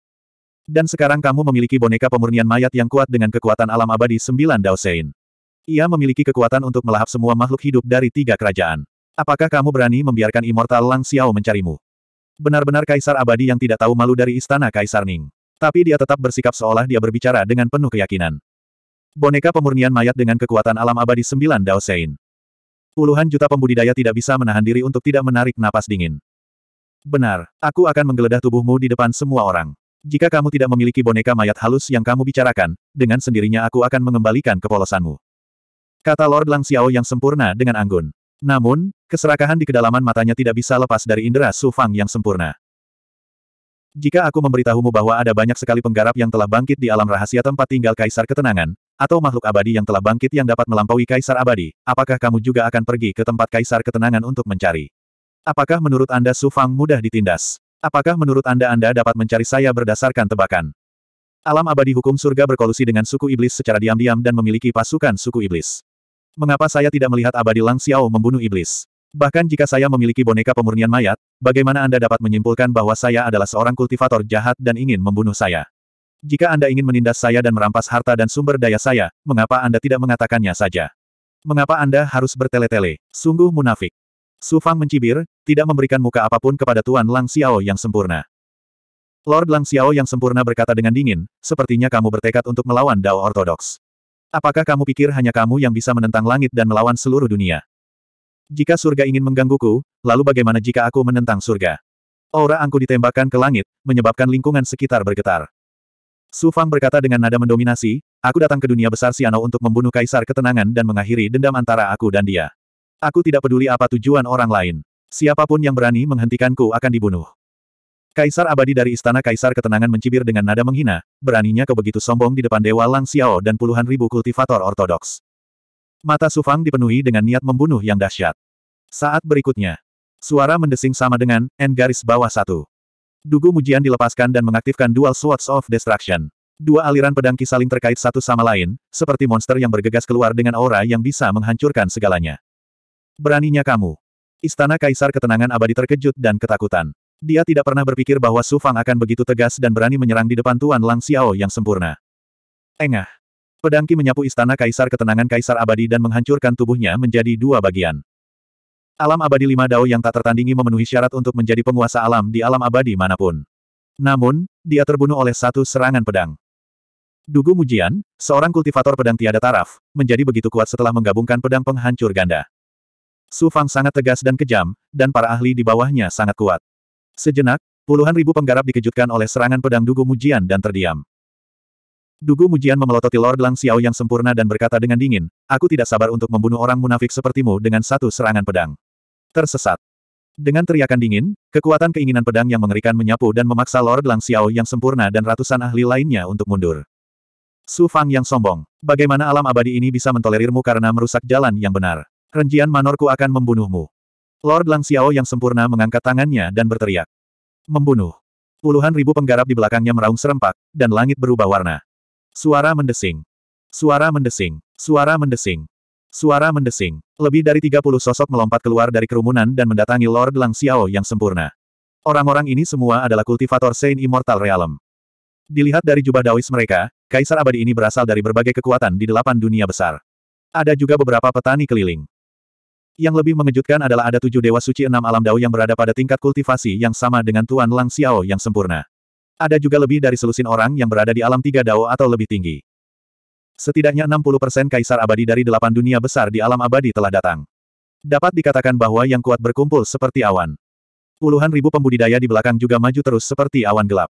Dan sekarang kamu memiliki boneka pemurnian mayat yang kuat dengan kekuatan alam abadi sembilan Daosein. Ia memiliki kekuatan untuk melahap semua makhluk hidup dari tiga kerajaan. Apakah kamu berani membiarkan Immortal Lang Xiao mencarimu? Benar-benar kaisar abadi yang tidak tahu malu dari istana Kaisar Ning. Tapi dia tetap bersikap seolah dia berbicara dengan penuh keyakinan. Boneka pemurnian mayat dengan kekuatan alam abadi sembilan Daosein. Puluhan juta pembudidaya tidak bisa menahan diri untuk tidak menarik napas dingin. Benar, aku akan menggeledah tubuhmu di depan semua orang. Jika kamu tidak memiliki boneka mayat halus yang kamu bicarakan, dengan sendirinya aku akan mengembalikan kepolosanmu. Kata Lord Lang Xiao yang sempurna dengan anggun. Namun, keserakahan di kedalaman matanya tidak bisa lepas dari indera Su Fang yang sempurna. Jika aku memberitahumu bahwa ada banyak sekali penggarap yang telah bangkit di alam rahasia tempat tinggal kaisar ketenangan, atau makhluk abadi yang telah bangkit yang dapat melampaui kaisar abadi, apakah kamu juga akan pergi ke tempat kaisar ketenangan untuk mencari? Apakah menurut Anda Su Fang mudah ditindas? Apakah menurut Anda Anda dapat mencari saya berdasarkan tebakan? Alam abadi hukum surga berkolusi dengan suku iblis secara diam-diam dan memiliki pasukan suku iblis. Mengapa saya tidak melihat abadi Lang Xiao membunuh iblis? Bahkan jika saya memiliki boneka pemurnian mayat, bagaimana Anda dapat menyimpulkan bahwa saya adalah seorang kultivator jahat dan ingin membunuh saya? Jika Anda ingin menindas saya dan merampas harta dan sumber daya saya, mengapa Anda tidak mengatakannya saja? Mengapa Anda harus bertele-tele? Sungguh munafik. Su Fang mencibir, tidak memberikan muka apapun kepada Tuan Lang Xiao yang sempurna. Lord Lang Xiao yang sempurna berkata dengan dingin, sepertinya kamu bertekad untuk melawan Dao Ortodoks. Apakah kamu pikir hanya kamu yang bisa menentang langit dan melawan seluruh dunia? Jika surga ingin menggangguku, lalu bagaimana jika aku menentang surga? Aura angku ditembakkan ke langit, menyebabkan lingkungan sekitar bergetar. Su Fang berkata dengan nada mendominasi, aku datang ke dunia besar Siano untuk membunuh kaisar ketenangan dan mengakhiri dendam antara aku dan dia. Aku tidak peduli apa tujuan orang lain. Siapapun yang berani menghentikanku akan dibunuh. Kaisar abadi dari istana kaisar ketenangan mencibir dengan nada menghina, beraninya kau begitu sombong di depan Dewa Lang Xiao dan puluhan ribu kultivator ortodoks. Mata Sufang dipenuhi dengan niat membunuh yang dahsyat. Saat berikutnya, suara mendesing sama dengan N garis bawah satu. Dugu mujian dilepaskan dan mengaktifkan dual swords of destruction. Dua aliran pedang ki saling terkait satu sama lain, seperti monster yang bergegas keluar dengan aura yang bisa menghancurkan segalanya. Beraninya kamu. Istana Kaisar Ketenangan Abadi terkejut dan ketakutan. Dia tidak pernah berpikir bahwa Su Fang akan begitu tegas dan berani menyerang di depan Tuan Lang Xiao yang sempurna. Engah. Pedangki menyapu istana Kaisar Ketenangan Kaisar Abadi dan menghancurkan tubuhnya menjadi dua bagian. Alam abadi lima dao yang tak tertandingi memenuhi syarat untuk menjadi penguasa alam di alam abadi manapun. Namun, dia terbunuh oleh satu serangan pedang. Dugu Mujian, seorang kultivator pedang tiada taraf, menjadi begitu kuat setelah menggabungkan pedang penghancur ganda. Su Fang sangat tegas dan kejam, dan para ahli di bawahnya sangat kuat. Sejenak, puluhan ribu penggarap dikejutkan oleh serangan pedang Dugu Mujian dan terdiam. Dugu Mujian memelototi Lord Lang Xiao yang sempurna dan berkata dengan dingin, aku tidak sabar untuk membunuh orang munafik sepertimu dengan satu serangan pedang. Tersesat. Dengan teriakan dingin, kekuatan keinginan pedang yang mengerikan menyapu dan memaksa Lord Lang Xiao yang sempurna dan ratusan ahli lainnya untuk mundur. Su Fang yang sombong, bagaimana alam abadi ini bisa mentolerirmu karena merusak jalan yang benar? Renjian manorku akan membunuhmu. Lord Lang Xiao yang sempurna mengangkat tangannya dan berteriak. Membunuh. Puluhan ribu penggarap di belakangnya meraung serempak, dan langit berubah warna. Suara mendesing. Suara mendesing. Suara mendesing. Suara mendesing. Lebih dari 30 sosok melompat keluar dari kerumunan dan mendatangi Lord Lang Xiao yang sempurna. Orang-orang ini semua adalah kultivator Saint Immortal Realm. Dilihat dari jubah daois mereka, Kaisar Abadi ini berasal dari berbagai kekuatan di delapan dunia besar. Ada juga beberapa petani keliling. Yang lebih mengejutkan adalah ada tujuh dewa suci enam alam dao yang berada pada tingkat kultivasi yang sama dengan Tuan Lang Xiao yang sempurna. Ada juga lebih dari selusin orang yang berada di alam tiga dao atau lebih tinggi. Setidaknya 60% kaisar abadi dari delapan dunia besar di alam abadi telah datang. Dapat dikatakan bahwa yang kuat berkumpul seperti awan. Puluhan ribu pembudidaya di belakang juga maju terus seperti awan gelap.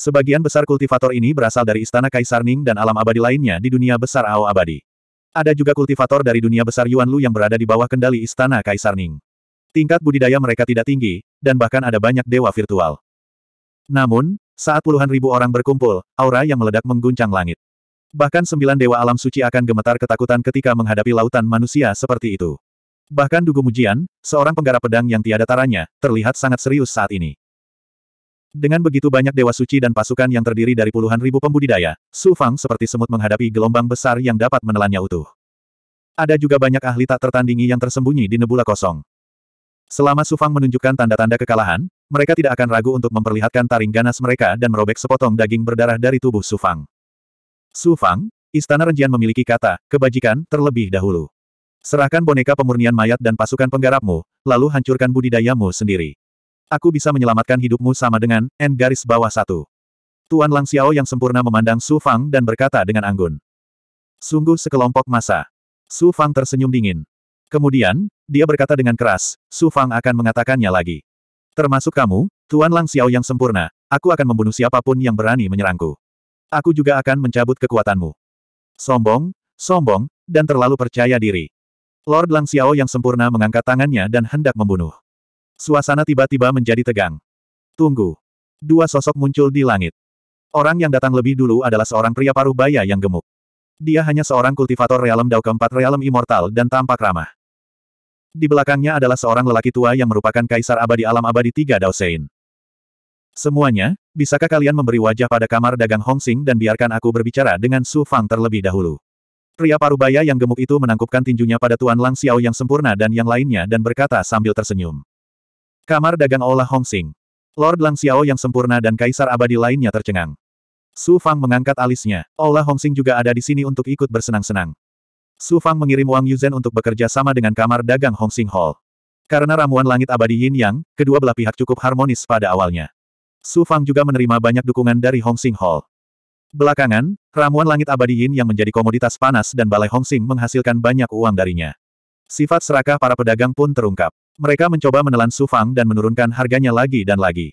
Sebagian besar kultivator ini berasal dari istana Kaisar Ning dan alam abadi lainnya di dunia besar Ao abadi. Ada juga kultivator dari dunia besar Yuan Lu yang berada di bawah kendali Istana Kaisar Ning. Tingkat budidaya mereka tidak tinggi, dan bahkan ada banyak dewa virtual. Namun, saat puluhan ribu orang berkumpul, aura yang meledak mengguncang langit. Bahkan sembilan dewa alam suci akan gemetar ketakutan ketika menghadapi lautan manusia seperti itu. Bahkan Dugu Mujian, seorang penggarap pedang yang tiada taranya, terlihat sangat serius saat ini. Dengan begitu banyak dewa suci dan pasukan yang terdiri dari puluhan ribu pembudidaya, Su Fang seperti semut menghadapi gelombang besar yang dapat menelannya utuh. Ada juga banyak ahli tak tertandingi yang tersembunyi di nebula kosong. Selama Su Fang menunjukkan tanda-tanda kekalahan, mereka tidak akan ragu untuk memperlihatkan taring ganas mereka dan merobek sepotong daging berdarah dari tubuh Su Fang. Su Fang, Istana Renjian memiliki kata, kebajikan, terlebih dahulu. Serahkan boneka pemurnian mayat dan pasukan penggarapmu, lalu hancurkan budidayamu sendiri. Aku bisa menyelamatkan hidupmu sama dengan N garis bawah satu. Tuan Lang Xiao yang sempurna memandang Su Fang dan berkata dengan anggun. Sungguh sekelompok masa. Su Fang tersenyum dingin. Kemudian, dia berkata dengan keras, Su Fang akan mengatakannya lagi. Termasuk kamu, Tuan Lang Xiao yang sempurna, aku akan membunuh siapapun yang berani menyerangku. Aku juga akan mencabut kekuatanmu. Sombong, sombong, dan terlalu percaya diri. Lord Lang Xiao yang sempurna mengangkat tangannya dan hendak membunuh. Suasana tiba-tiba menjadi tegang. Tunggu. Dua sosok muncul di langit. Orang yang datang lebih dulu adalah seorang pria paruh baya yang gemuk. Dia hanya seorang kultivator realem Dao keempat realem immortal dan tampak ramah. Di belakangnya adalah seorang lelaki tua yang merupakan kaisar abadi alam abadi tiga Dao Sein. Semuanya, bisakah kalian memberi wajah pada kamar dagang Hong Sing dan biarkan aku berbicara dengan Su Fang terlebih dahulu. Pria paruh baya yang gemuk itu menangkupkan tinjunya pada Tuan Lang Xiao yang sempurna dan yang lainnya dan berkata sambil tersenyum. Kamar dagang Ola Sing. Lord Lang Xiao yang sempurna dan kaisar abadi lainnya tercengang. Su Fang mengangkat alisnya. Ola Sing juga ada di sini untuk ikut bersenang-senang. Su Fang mengirim Wang Yuzhen untuk bekerja sama dengan kamar dagang Hong Sing Hall. Karena ramuan langit abadi Yin Yang, kedua belah pihak cukup harmonis pada awalnya. Su Fang juga menerima banyak dukungan dari Hong Sing Hall. Belakangan, ramuan langit abadi Yin yang menjadi komoditas panas dan Balai Hong Sing menghasilkan banyak uang darinya. Sifat serakah para pedagang pun terungkap. Mereka mencoba menelan Su Fang dan menurunkan harganya lagi dan lagi.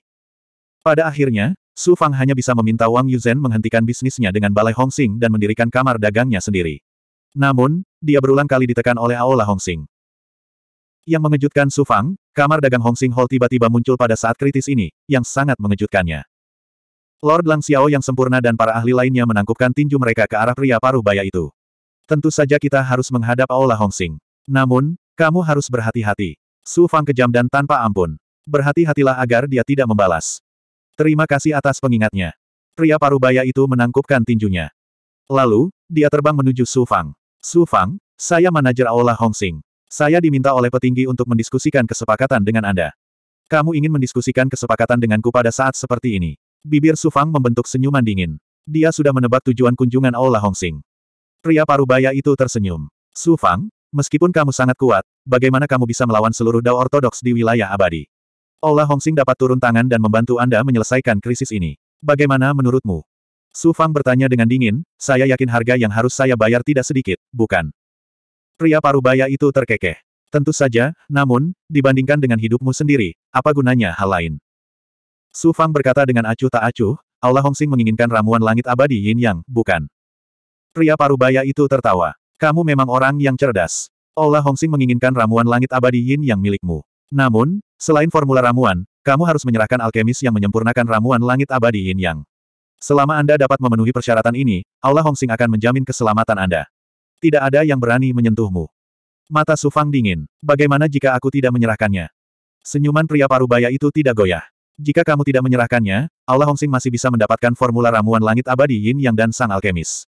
Pada akhirnya, Su Fang hanya bisa meminta Wang Yuzhen menghentikan bisnisnya dengan Balai Hongxing dan mendirikan kamar dagangnya sendiri. Namun, dia berulang kali ditekan oleh Hong Hongxing. Yang mengejutkan Su Fang, kamar dagang Hongxing Hall tiba-tiba muncul pada saat kritis ini, yang sangat mengejutkannya. Lord Lang Xiao yang sempurna dan para ahli lainnya menangkupkan tinju mereka ke arah pria paruh baya itu. Tentu saja kita harus menghadap Aula Hongxing. Namun, kamu harus berhati-hati. Su Fang kejam dan tanpa ampun. Berhati-hatilah agar dia tidak membalas. Terima kasih atas pengingatnya. Pria parubaya itu menangkupkan tinjunya. Lalu, dia terbang menuju Su Fang. Su Fang, saya manajer Aula Sing. Saya diminta oleh petinggi untuk mendiskusikan kesepakatan dengan Anda. Kamu ingin mendiskusikan kesepakatan denganku pada saat seperti ini. Bibir Su Fang membentuk senyuman dingin. Dia sudah menebak tujuan kunjungan Aula Sing. Pria parubaya itu tersenyum. Su Fang, Meskipun kamu sangat kuat, bagaimana kamu bisa melawan seluruh Dao Ortodoks di wilayah abadi? Ola Hongxing dapat turun tangan dan membantu Anda menyelesaikan krisis ini. Bagaimana menurutmu? Su Fang bertanya dengan dingin, saya yakin harga yang harus saya bayar tidak sedikit, bukan? Pria parubaya itu terkekeh. Tentu saja, namun, dibandingkan dengan hidupmu sendiri, apa gunanya hal lain? Su Fang berkata dengan acuh tak acuh, Allah Hongxing menginginkan ramuan langit abadi yin yang, bukan? Pria parubaya itu tertawa. Kamu memang orang yang cerdas. Hong Hongxing menginginkan ramuan langit abadi yin yang milikmu. Namun, selain formula ramuan, kamu harus menyerahkan alkemis yang menyempurnakan ramuan langit abadi yin yang. Selama Anda dapat memenuhi persyaratan ini, Hong Hongxing akan menjamin keselamatan Anda. Tidak ada yang berani menyentuhmu. Mata Sufang dingin. Bagaimana jika aku tidak menyerahkannya? Senyuman pria parubaya itu tidak goyah. Jika kamu tidak menyerahkannya, Hong Hongxing masih bisa mendapatkan formula ramuan langit abadi yin yang dan sang alkemis.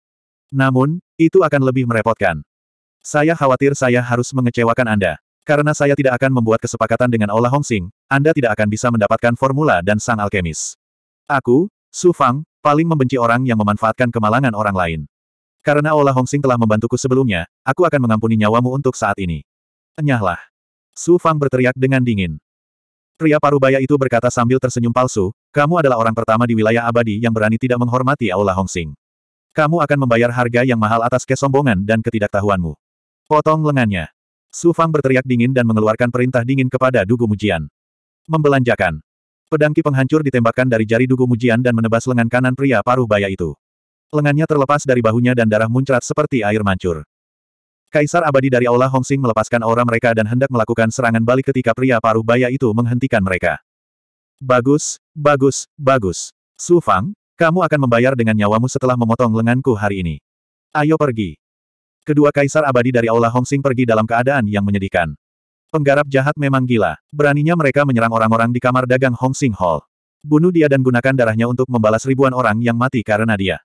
Namun, itu akan lebih merepotkan. Saya khawatir saya harus mengecewakan Anda. Karena saya tidak akan membuat kesepakatan dengan Ola Sing, Anda tidak akan bisa mendapatkan formula dan sang alkemis. Aku, Su Fang, paling membenci orang yang memanfaatkan kemalangan orang lain. Karena Ola Sing telah membantuku sebelumnya, aku akan mengampuni nyawamu untuk saat ini. Enyahlah. Su Fang berteriak dengan dingin. Pria parubaya itu berkata sambil tersenyum palsu, kamu adalah orang pertama di wilayah abadi yang berani tidak menghormati Aula Sing. Kamu akan membayar harga yang mahal atas kesombongan dan ketidaktahuanmu. Potong lengannya. Su Fang berteriak dingin dan mengeluarkan perintah dingin kepada Dugu Mujian. Membelanjakan. Pedang ki penghancur ditembakkan dari jari Dugu Mujian dan menebas lengan kanan pria paruh baya itu. Lengannya terlepas dari bahunya dan darah muncrat seperti air mancur. Kaisar abadi dari Aula Sing melepaskan aura mereka dan hendak melakukan serangan balik ketika pria paruh baya itu menghentikan mereka. Bagus, bagus, bagus. Su Fang, kamu akan membayar dengan nyawamu setelah memotong lenganku hari ini. Ayo pergi. Kedua kaisar abadi dari Aula Hongxing pergi dalam keadaan yang menyedihkan. Penggarap jahat memang gila. Beraninya mereka menyerang orang-orang di kamar dagang Hongxing Hall. Bunuh dia dan gunakan darahnya untuk membalas ribuan orang yang mati karena dia.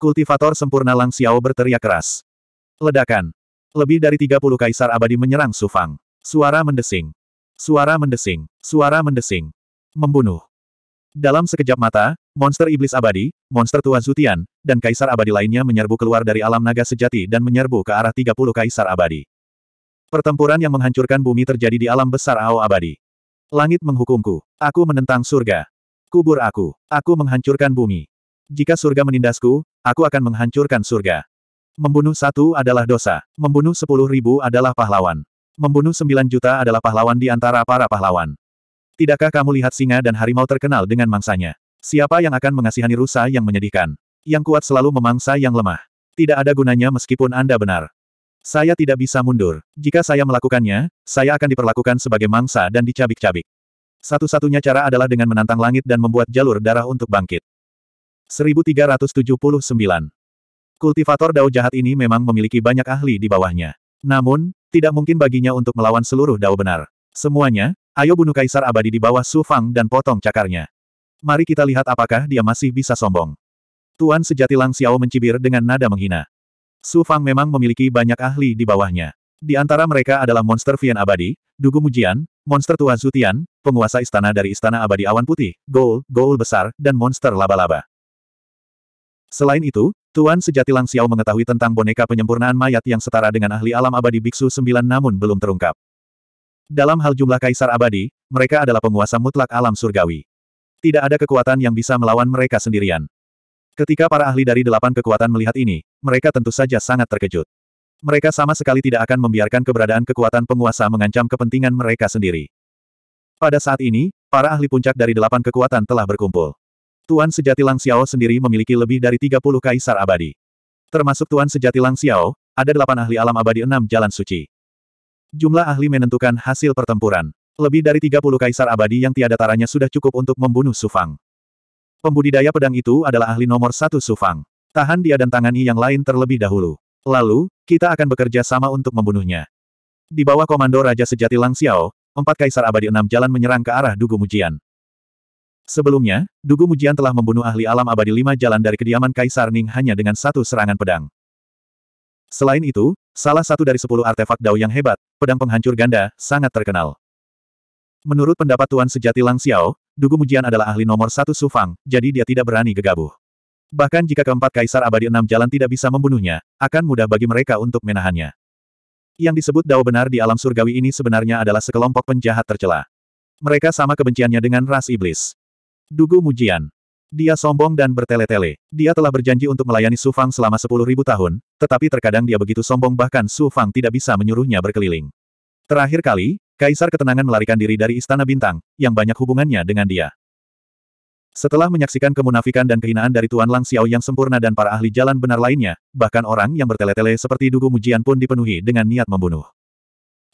Kultivator sempurna Lang Xiao berteriak keras. Ledakan. Lebih dari 30 kaisar abadi menyerang Sufang. Suara mendesing. Suara mendesing. Suara mendesing. Membunuh. Dalam sekejap mata, monster iblis abadi, monster tua Zutian, dan kaisar abadi lainnya menyerbu keluar dari alam naga sejati dan menyerbu ke arah 30 kaisar abadi. Pertempuran yang menghancurkan bumi terjadi di alam besar Ao abadi. Langit menghukumku. Aku menentang surga. Kubur aku. Aku menghancurkan bumi. Jika surga menindasku, aku akan menghancurkan surga. Membunuh satu adalah dosa. Membunuh sepuluh ribu adalah pahlawan. Membunuh sembilan juta adalah pahlawan di antara para pahlawan. Tidakkah kamu lihat singa dan harimau terkenal dengan mangsanya? Siapa yang akan mengasihani rusa yang menyedihkan? Yang kuat selalu memangsa yang lemah. Tidak ada gunanya meskipun Anda benar. Saya tidak bisa mundur. Jika saya melakukannya, saya akan diperlakukan sebagai mangsa dan dicabik-cabik. Satu-satunya cara adalah dengan menantang langit dan membuat jalur darah untuk bangkit. 1379. Kultivator dao jahat ini memang memiliki banyak ahli di bawahnya. Namun, tidak mungkin baginya untuk melawan seluruh dao benar. Semuanya, Ayo bunuh Kaisar Abadi di bawah Su Fang dan potong cakarnya. Mari kita lihat apakah dia masih bisa sombong. Tuan sejati Lang Xiao mencibir dengan nada menghina. Su Fang memang memiliki banyak ahli di bawahnya. Di antara mereka adalah monster Vian Abadi, Dugu Mujian, monster tua Zutian, penguasa istana dari istana abadi awan putih, Goul, Goul besar, dan monster laba-laba. Selain itu, Tuan sejati Lang Xiao mengetahui tentang boneka penyempurnaan mayat yang setara dengan ahli alam abadi biksu sembilan namun belum terungkap. Dalam hal jumlah kaisar abadi, mereka adalah penguasa mutlak alam surgawi. Tidak ada kekuatan yang bisa melawan mereka sendirian. Ketika para ahli dari delapan kekuatan melihat ini, mereka tentu saja sangat terkejut. Mereka sama sekali tidak akan membiarkan keberadaan kekuatan penguasa mengancam kepentingan mereka sendiri. Pada saat ini, para ahli puncak dari delapan kekuatan telah berkumpul. Tuan Sejati Lang Xiao sendiri memiliki lebih dari 30 kaisar abadi. Termasuk Tuan Sejati Lang Xiao, ada delapan ahli alam abadi enam jalan suci. Jumlah ahli menentukan hasil pertempuran. Lebih dari 30 kaisar abadi yang tiada taranya sudah cukup untuk membunuh Sufang. Pembudidaya pedang itu adalah ahli nomor satu Sufang. Tahan dia dan tangani yang lain terlebih dahulu. Lalu, kita akan bekerja sama untuk membunuhnya. Di bawah komando Raja Sejati Lang Xiao, empat kaisar abadi enam jalan menyerang ke arah Dugu Mujian. Sebelumnya, Dugu Mujian telah membunuh ahli alam abadi lima jalan dari kediaman Kaisar Ning hanya dengan satu serangan pedang. Selain itu, salah satu dari sepuluh artefak Dao yang hebat, pedang penghancur ganda, sangat terkenal. Menurut pendapat Tuan Sejati Lang Xiao, Dugu Mujian adalah ahli nomor satu Sufang, jadi dia tidak berani gegabah. Bahkan jika keempat kaisar abadi enam jalan tidak bisa membunuhnya, akan mudah bagi mereka untuk menahannya. Yang disebut Dao benar di alam surgawi ini sebenarnya adalah sekelompok penjahat tercela. Mereka sama kebenciannya dengan ras iblis. Dugu Mujian. Dia sombong dan bertele-tele. Dia telah berjanji untuk melayani Su Fang selama sepuluh ribu tahun, tetapi terkadang dia begitu sombong bahkan Su Fang tidak bisa menyuruhnya berkeliling. Terakhir kali, Kaisar Ketenangan melarikan diri dari Istana Bintang, yang banyak hubungannya dengan dia. Setelah menyaksikan kemunafikan dan kehinaan dari Tuan Lang Xiao yang sempurna dan para ahli jalan benar lainnya, bahkan orang yang bertele-tele seperti Dugu Mujian pun dipenuhi dengan niat membunuh.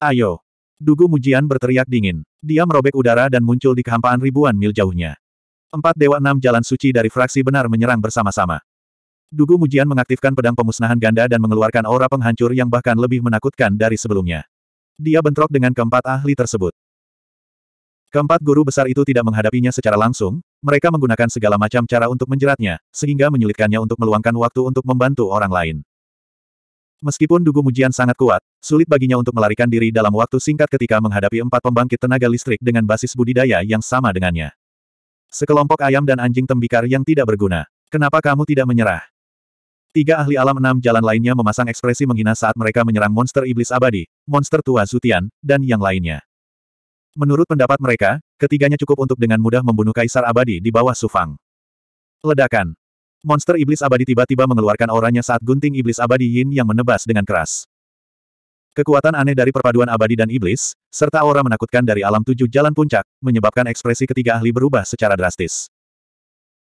Ayo! Dugu Mujian berteriak dingin. Dia merobek udara dan muncul di kehampaan ribuan mil jauhnya. Empat Dewa Enam Jalan Suci dari fraksi benar menyerang bersama-sama. Dugu Mujian mengaktifkan pedang pemusnahan ganda dan mengeluarkan aura penghancur yang bahkan lebih menakutkan dari sebelumnya. Dia bentrok dengan keempat ahli tersebut. Keempat guru besar itu tidak menghadapinya secara langsung, mereka menggunakan segala macam cara untuk menjeratnya, sehingga menyulitkannya untuk meluangkan waktu untuk membantu orang lain. Meskipun Dugu Mujian sangat kuat, sulit baginya untuk melarikan diri dalam waktu singkat ketika menghadapi empat pembangkit tenaga listrik dengan basis budidaya yang sama dengannya. Sekelompok ayam dan anjing tembikar yang tidak berguna. Kenapa kamu tidak menyerah? Tiga ahli alam enam jalan lainnya memasang ekspresi menghina saat mereka menyerang monster iblis abadi, monster tua Zutian, dan yang lainnya. Menurut pendapat mereka, ketiganya cukup untuk dengan mudah membunuh kaisar abadi di bawah Sufang. Ledakan. Monster iblis abadi tiba-tiba mengeluarkan auranya saat gunting iblis abadi Yin yang menebas dengan keras. Kekuatan aneh dari perpaduan abadi dan iblis, serta aura menakutkan dari alam tujuh jalan puncak, menyebabkan ekspresi ketiga ahli berubah secara drastis.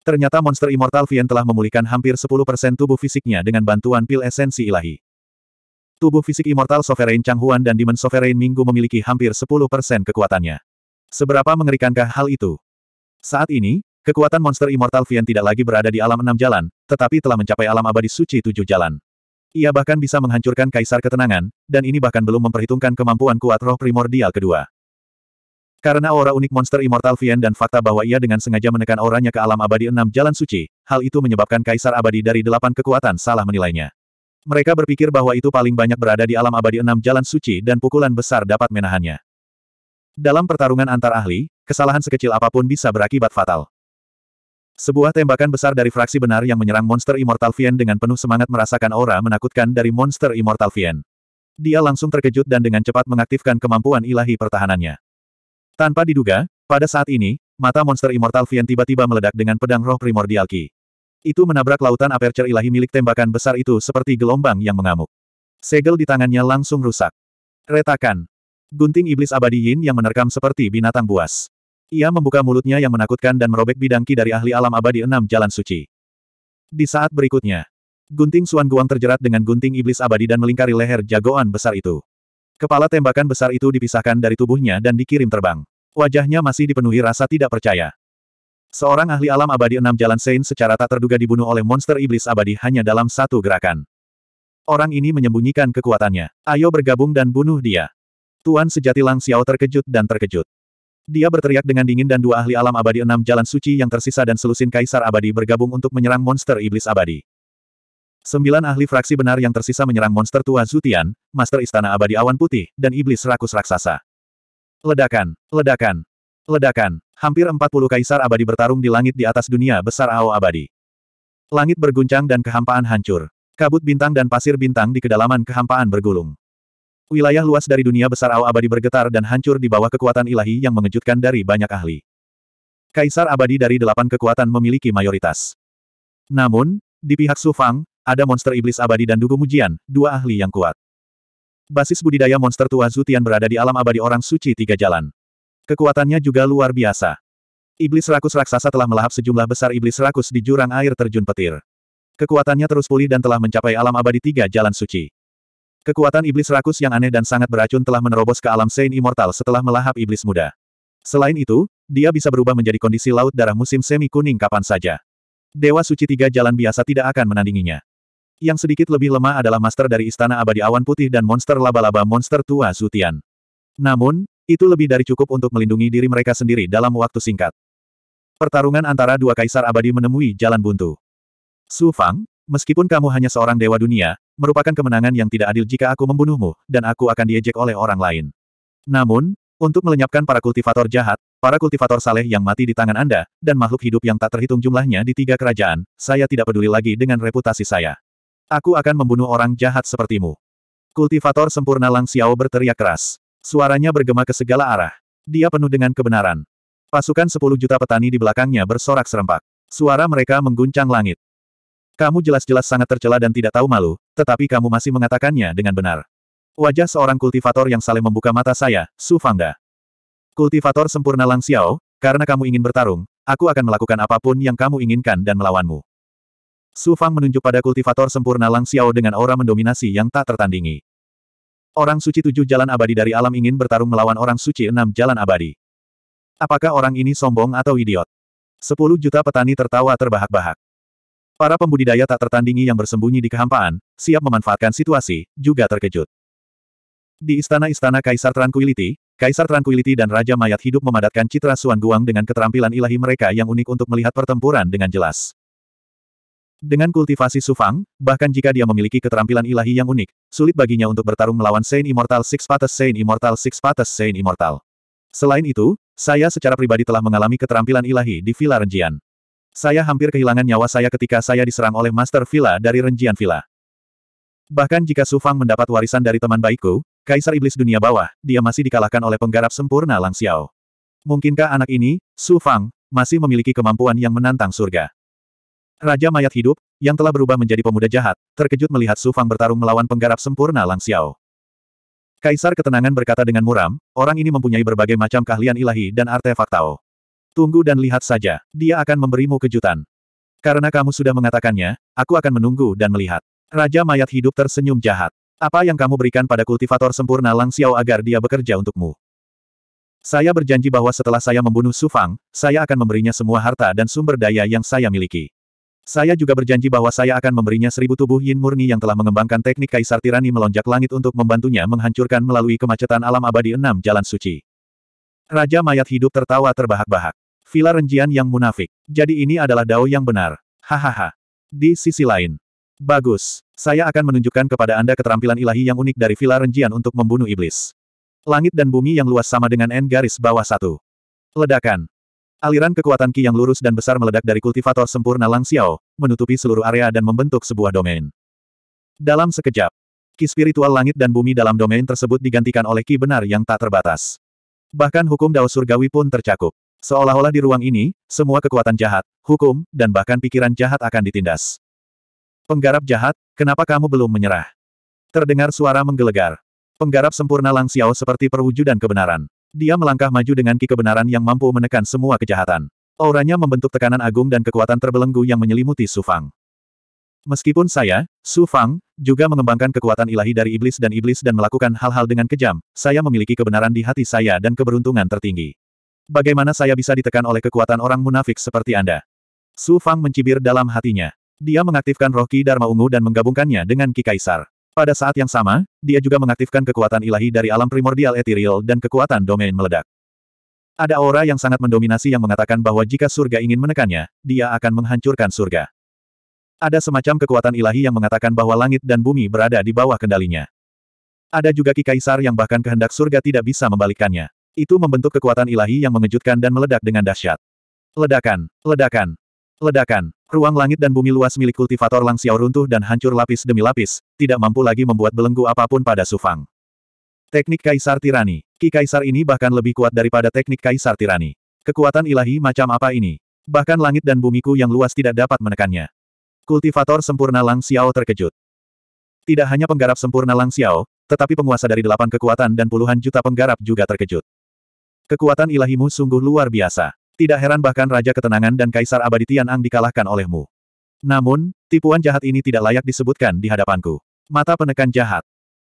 Ternyata monster Immortal Vien telah memulihkan hampir 10% tubuh fisiknya dengan bantuan pil esensi ilahi. Tubuh fisik Immortal Sovereign Chang Huan dan Demon Sovereign Minggu memiliki hampir 10% kekuatannya. Seberapa mengerikankah hal itu? Saat ini, Kekuatan monster Immortal Vien tidak lagi berada di alam enam jalan, tetapi telah mencapai alam abadi suci tujuh jalan. Ia bahkan bisa menghancurkan kaisar ketenangan, dan ini bahkan belum memperhitungkan kemampuan kuat roh primordial kedua. Karena aura unik monster Immortal Vien dan fakta bahwa ia dengan sengaja menekan auranya ke alam abadi enam jalan suci, hal itu menyebabkan kaisar abadi dari delapan kekuatan salah menilainya. Mereka berpikir bahwa itu paling banyak berada di alam abadi enam jalan suci dan pukulan besar dapat menahannya. Dalam pertarungan antar ahli, kesalahan sekecil apapun bisa berakibat fatal. Sebuah tembakan besar dari fraksi benar yang menyerang monster Immortal Vien dengan penuh semangat merasakan aura menakutkan dari monster Immortal Vien. Dia langsung terkejut dan dengan cepat mengaktifkan kemampuan ilahi pertahanannya. Tanpa diduga, pada saat ini, mata monster Immortal Vien tiba-tiba meledak dengan pedang roh primordial Ki. Itu menabrak lautan aperture ilahi milik tembakan besar itu seperti gelombang yang mengamuk. Segel di tangannya langsung rusak. Retakan. Gunting iblis abadi Yin yang menerkam seperti binatang buas. Ia membuka mulutnya yang menakutkan dan merobek bidangki dari ahli alam abadi enam jalan suci. Di saat berikutnya, gunting Suan Guang terjerat dengan gunting iblis abadi dan melingkari leher jagoan besar itu. Kepala tembakan besar itu dipisahkan dari tubuhnya dan dikirim terbang. Wajahnya masih dipenuhi rasa tidak percaya. Seorang ahli alam abadi enam jalan Sein secara tak terduga dibunuh oleh monster iblis abadi hanya dalam satu gerakan. Orang ini menyembunyikan kekuatannya. Ayo bergabung dan bunuh dia. Tuan sejati Lang Xiao terkejut dan terkejut. Dia berteriak dengan dingin dan dua ahli alam abadi enam jalan suci yang tersisa dan selusin kaisar abadi bergabung untuk menyerang monster iblis abadi. Sembilan ahli fraksi benar yang tersisa menyerang monster tua Zutian, master istana abadi awan putih, dan iblis rakus raksasa. Ledakan, ledakan, ledakan. Hampir puluh kaisar abadi bertarung di langit di atas dunia besar Ao abadi. Langit berguncang dan kehampaan hancur. Kabut bintang dan pasir bintang di kedalaman kehampaan bergulung. Wilayah luas dari dunia besar Ao abadi bergetar dan hancur di bawah kekuatan ilahi yang mengejutkan dari banyak ahli. Kaisar abadi dari delapan kekuatan memiliki mayoritas. Namun, di pihak Su Fang, ada monster iblis abadi dan dugu mujian, dua ahli yang kuat. Basis budidaya monster tua Zutian berada di alam abadi orang suci tiga jalan. Kekuatannya juga luar biasa. Iblis rakus raksasa telah melahap sejumlah besar iblis rakus di jurang air terjun petir. Kekuatannya terus pulih dan telah mencapai alam abadi tiga jalan suci. Kekuatan iblis rakus yang aneh dan sangat beracun telah menerobos ke alam Saint Immortal setelah melahap iblis muda. Selain itu, dia bisa berubah menjadi kondisi laut darah musim semi kuning kapan saja. Dewa Suci Tiga Jalan Biasa tidak akan menandinginya. Yang sedikit lebih lemah adalah master dari Istana Abadi Awan Putih dan monster laba-laba monster tua Zutian. Namun, itu lebih dari cukup untuk melindungi diri mereka sendiri dalam waktu singkat. Pertarungan antara dua kaisar abadi menemui jalan buntu. Su Fang, Meskipun kamu hanya seorang dewa dunia, merupakan kemenangan yang tidak adil jika aku membunuhmu, dan aku akan diejek oleh orang lain. Namun, untuk melenyapkan para kultivator jahat, para kultivator saleh yang mati di tangan Anda, dan makhluk hidup yang tak terhitung jumlahnya di tiga kerajaan, saya tidak peduli lagi dengan reputasi saya. Aku akan membunuh orang jahat sepertimu. Kultivator sempurna Lang Xiao berteriak keras. Suaranya bergema ke segala arah. Dia penuh dengan kebenaran. Pasukan 10 juta petani di belakangnya bersorak serempak. Suara mereka mengguncang langit. Kamu jelas-jelas sangat tercela dan tidak tahu malu, tetapi kamu masih mengatakannya dengan benar. Wajah seorang kultivator yang saling membuka mata saya, Su Fangda. Kultivator sempurna Lang Xiao, karena kamu ingin bertarung, aku akan melakukan apapun yang kamu inginkan dan melawanmu. Su Fang menunjuk pada kultivator sempurna Lang Xiao dengan aura mendominasi yang tak tertandingi. Orang suci tujuh jalan abadi dari alam ingin bertarung melawan orang suci enam jalan abadi. Apakah orang ini sombong atau idiot? Sepuluh juta petani tertawa terbahak-bahak. Para pembudidaya tak tertandingi yang bersembunyi di kehampaan, siap memanfaatkan situasi, juga terkejut. Di istana-istana Kaisar Tranquility, Kaisar Tranquility dan Raja Mayat hidup memadatkan citra Suan Guang dengan keterampilan ilahi mereka yang unik untuk melihat pertempuran dengan jelas. Dengan kultivasi Sufang, bahkan jika dia memiliki keterampilan ilahi yang unik, sulit baginya untuk bertarung melawan Saint Immortal Six Pates Saint Immortal Six Pates Saint Immortal. Selain itu, saya secara pribadi telah mengalami keterampilan ilahi di Villa Renjian. Saya hampir kehilangan nyawa saya ketika saya diserang oleh Master Villa dari Renjian Villa. Bahkan jika Su Fang mendapat warisan dari teman baikku, Kaisar Iblis Dunia Bawah, dia masih dikalahkan oleh penggarap sempurna Lang Xiao. Mungkinkah anak ini, Su Fang, masih memiliki kemampuan yang menantang surga? Raja Mayat Hidup, yang telah berubah menjadi pemuda jahat, terkejut melihat Su Fang bertarung melawan penggarap sempurna Lang Xiao. Kaisar Ketenangan berkata dengan muram, orang ini mempunyai berbagai macam keahlian ilahi dan artefak Tao. Tunggu dan lihat saja, dia akan memberimu kejutan. Karena kamu sudah mengatakannya, aku akan menunggu dan melihat. Raja mayat hidup tersenyum jahat. Apa yang kamu berikan pada kultivator sempurna Lang Xiao agar dia bekerja untukmu? Saya berjanji bahwa setelah saya membunuh Su Fang, saya akan memberinya semua harta dan sumber daya yang saya miliki. Saya juga berjanji bahwa saya akan memberinya seribu tubuh Yin murni yang telah mengembangkan teknik Kaisar Tirani melonjak langit untuk membantunya menghancurkan melalui kemacetan alam abadi enam jalan suci. Raja mayat hidup tertawa terbahak-bahak. Vila Renjian yang munafik. Jadi ini adalah Dao yang benar. Hahaha. Di sisi lain. Bagus. Saya akan menunjukkan kepada Anda keterampilan ilahi yang unik dari Vila Renjian untuk membunuh iblis. Langit dan bumi yang luas sama dengan N garis bawah satu. Ledakan. Aliran kekuatan Ki yang lurus dan besar meledak dari kultivator sempurna Lang Xiao, menutupi seluruh area dan membentuk sebuah domain. Dalam sekejap, Ki spiritual langit dan bumi dalam domain tersebut digantikan oleh Ki benar yang tak terbatas. Bahkan hukum Dao Surgawi pun tercakup. Seolah-olah di ruang ini, semua kekuatan jahat, hukum, dan bahkan pikiran jahat akan ditindas. Penggarap jahat, kenapa kamu belum menyerah? Terdengar suara menggelegar. Penggarap sempurna Lang Xiao seperti perwujudan kebenaran. Dia melangkah maju dengan ki kebenaran yang mampu menekan semua kejahatan. Auranya membentuk tekanan agung dan kekuatan terbelenggu yang menyelimuti Su Fang. Meskipun saya, Su Fang, juga mengembangkan kekuatan ilahi dari iblis dan iblis dan melakukan hal-hal dengan kejam, saya memiliki kebenaran di hati saya dan keberuntungan tertinggi. Bagaimana saya bisa ditekan oleh kekuatan orang munafik seperti Anda? Su Fang mencibir dalam hatinya. Dia mengaktifkan roh Ki Dharma Ungu dan menggabungkannya dengan Ki Kaisar. Pada saat yang sama, dia juga mengaktifkan kekuatan ilahi dari alam primordial etiril dan kekuatan domain meledak. Ada aura yang sangat mendominasi yang mengatakan bahwa jika surga ingin menekannya, dia akan menghancurkan surga. Ada semacam kekuatan ilahi yang mengatakan bahwa langit dan bumi berada di bawah kendalinya. Ada juga Ki Kaisar yang bahkan kehendak surga tidak bisa membalikkannya. Itu membentuk kekuatan ilahi yang mengejutkan dan meledak dengan dahsyat. Ledakan, ledakan, ledakan. Ruang langit dan bumi luas milik kultivator Lang Xiao runtuh dan hancur lapis demi lapis, tidak mampu lagi membuat belenggu apapun pada Sufang. Teknik Kaisar Tirani. Ki Kaisar ini bahkan lebih kuat daripada teknik Kaisar Tirani. Kekuatan ilahi macam apa ini? Bahkan langit dan bumiku yang luas tidak dapat menekannya. Kultivator sempurna Lang Xiao terkejut. Tidak hanya penggarap sempurna Lang Xiao, tetapi penguasa dari delapan kekuatan dan puluhan juta penggarap juga terkejut. Kekuatan ilahimu sungguh luar biasa. Tidak heran bahkan Raja Ketenangan dan Kaisar Abadi Tianang dikalahkan olehmu. Namun, tipuan jahat ini tidak layak disebutkan di hadapanku. Mata penekan jahat.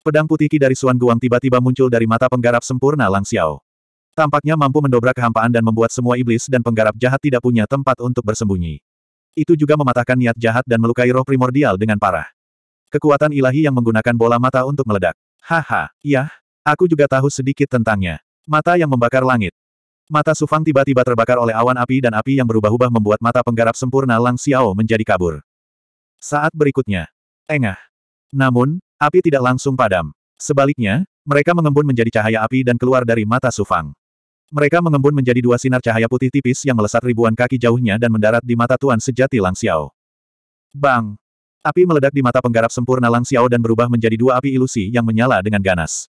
Pedang putih dari Suan Guang tiba-tiba muncul dari mata penggarap sempurna Lang Xiao. Tampaknya mampu mendobrak kehampaan dan membuat semua iblis dan penggarap jahat tidak punya tempat untuk bersembunyi. Itu juga mematahkan niat jahat dan melukai roh primordial dengan parah. Kekuatan ilahi yang menggunakan bola mata untuk meledak. Haha, yah, aku juga tahu sedikit tentangnya. Mata yang membakar langit. Mata Sufang tiba-tiba terbakar oleh awan api dan api yang berubah-ubah membuat mata penggarap sempurna Lang Xiao menjadi kabur. Saat berikutnya, engah. Namun, api tidak langsung padam. Sebaliknya, mereka mengembun menjadi cahaya api dan keluar dari mata Sufang. Mereka mengembun menjadi dua sinar cahaya putih tipis yang melesat ribuan kaki jauhnya dan mendarat di mata Tuan Sejati Lang Xiao. Bang! Api meledak di mata penggarap sempurna Lang Xiao dan berubah menjadi dua api ilusi yang menyala dengan ganas.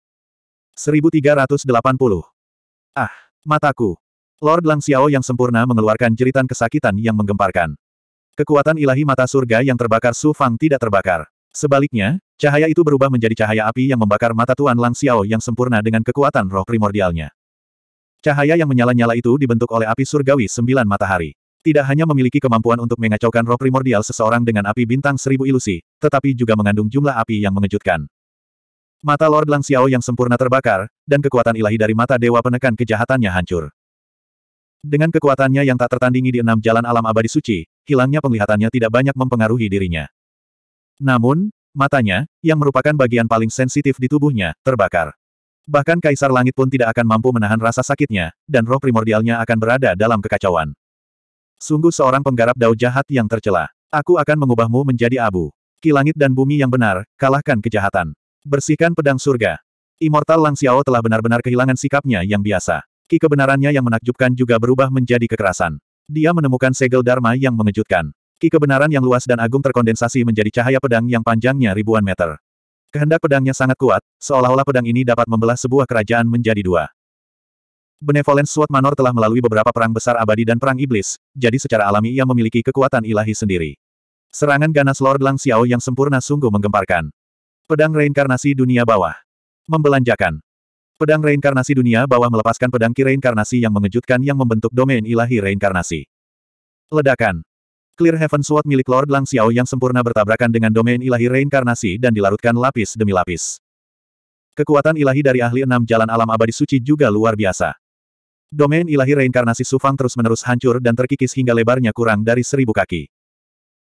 1380. Ah, mataku. Lord Lang Xiao yang sempurna mengeluarkan jeritan kesakitan yang menggemparkan. Kekuatan ilahi mata surga yang terbakar Su Fang tidak terbakar. Sebaliknya, cahaya itu berubah menjadi cahaya api yang membakar mata Tuan Lang Xiao yang sempurna dengan kekuatan roh primordialnya. Cahaya yang menyala-nyala itu dibentuk oleh api surgawi sembilan matahari. Tidak hanya memiliki kemampuan untuk mengacaukan roh primordial seseorang dengan api bintang seribu ilusi, tetapi juga mengandung jumlah api yang mengejutkan. Mata Lord Lang Xiao yang sempurna terbakar, dan kekuatan ilahi dari mata dewa penekan kejahatannya hancur. Dengan kekuatannya yang tak tertandingi di enam jalan alam abadi suci, hilangnya penglihatannya tidak banyak mempengaruhi dirinya. Namun, matanya, yang merupakan bagian paling sensitif di tubuhnya, terbakar. Bahkan Kaisar Langit pun tidak akan mampu menahan rasa sakitnya, dan roh primordialnya akan berada dalam kekacauan. Sungguh seorang penggarap dao jahat yang tercela. Aku akan mengubahmu menjadi abu. Ki dan bumi yang benar, kalahkan kejahatan. Bersihkan pedang surga. Immortal Lang Xiao telah benar-benar kehilangan sikapnya yang biasa. Ki kebenarannya yang menakjubkan juga berubah menjadi kekerasan. Dia menemukan segel Dharma yang mengejutkan. Ki kebenaran yang luas dan agung terkondensasi menjadi cahaya pedang yang panjangnya ribuan meter. Kehendak pedangnya sangat kuat, seolah-olah pedang ini dapat membelah sebuah kerajaan menjadi dua. Benevolence Sword Manor telah melalui beberapa perang besar abadi dan perang iblis, jadi secara alami ia memiliki kekuatan ilahi sendiri. Serangan ganas Lord Lang Xiao yang sempurna sungguh menggemparkan. Pedang reinkarnasi dunia bawah. Membelanjakan. Pedang reinkarnasi dunia bawah melepaskan pedang ki reinkarnasi yang mengejutkan yang membentuk domain ilahi reinkarnasi. Ledakan. Clear Heaven Sword milik Lord Lang Xiao yang sempurna bertabrakan dengan domain ilahi reinkarnasi dan dilarutkan lapis demi lapis. Kekuatan ilahi dari ahli enam jalan alam abadi suci juga luar biasa. Domain ilahi reinkarnasi Sufang terus-menerus hancur dan terkikis hingga lebarnya kurang dari seribu kaki.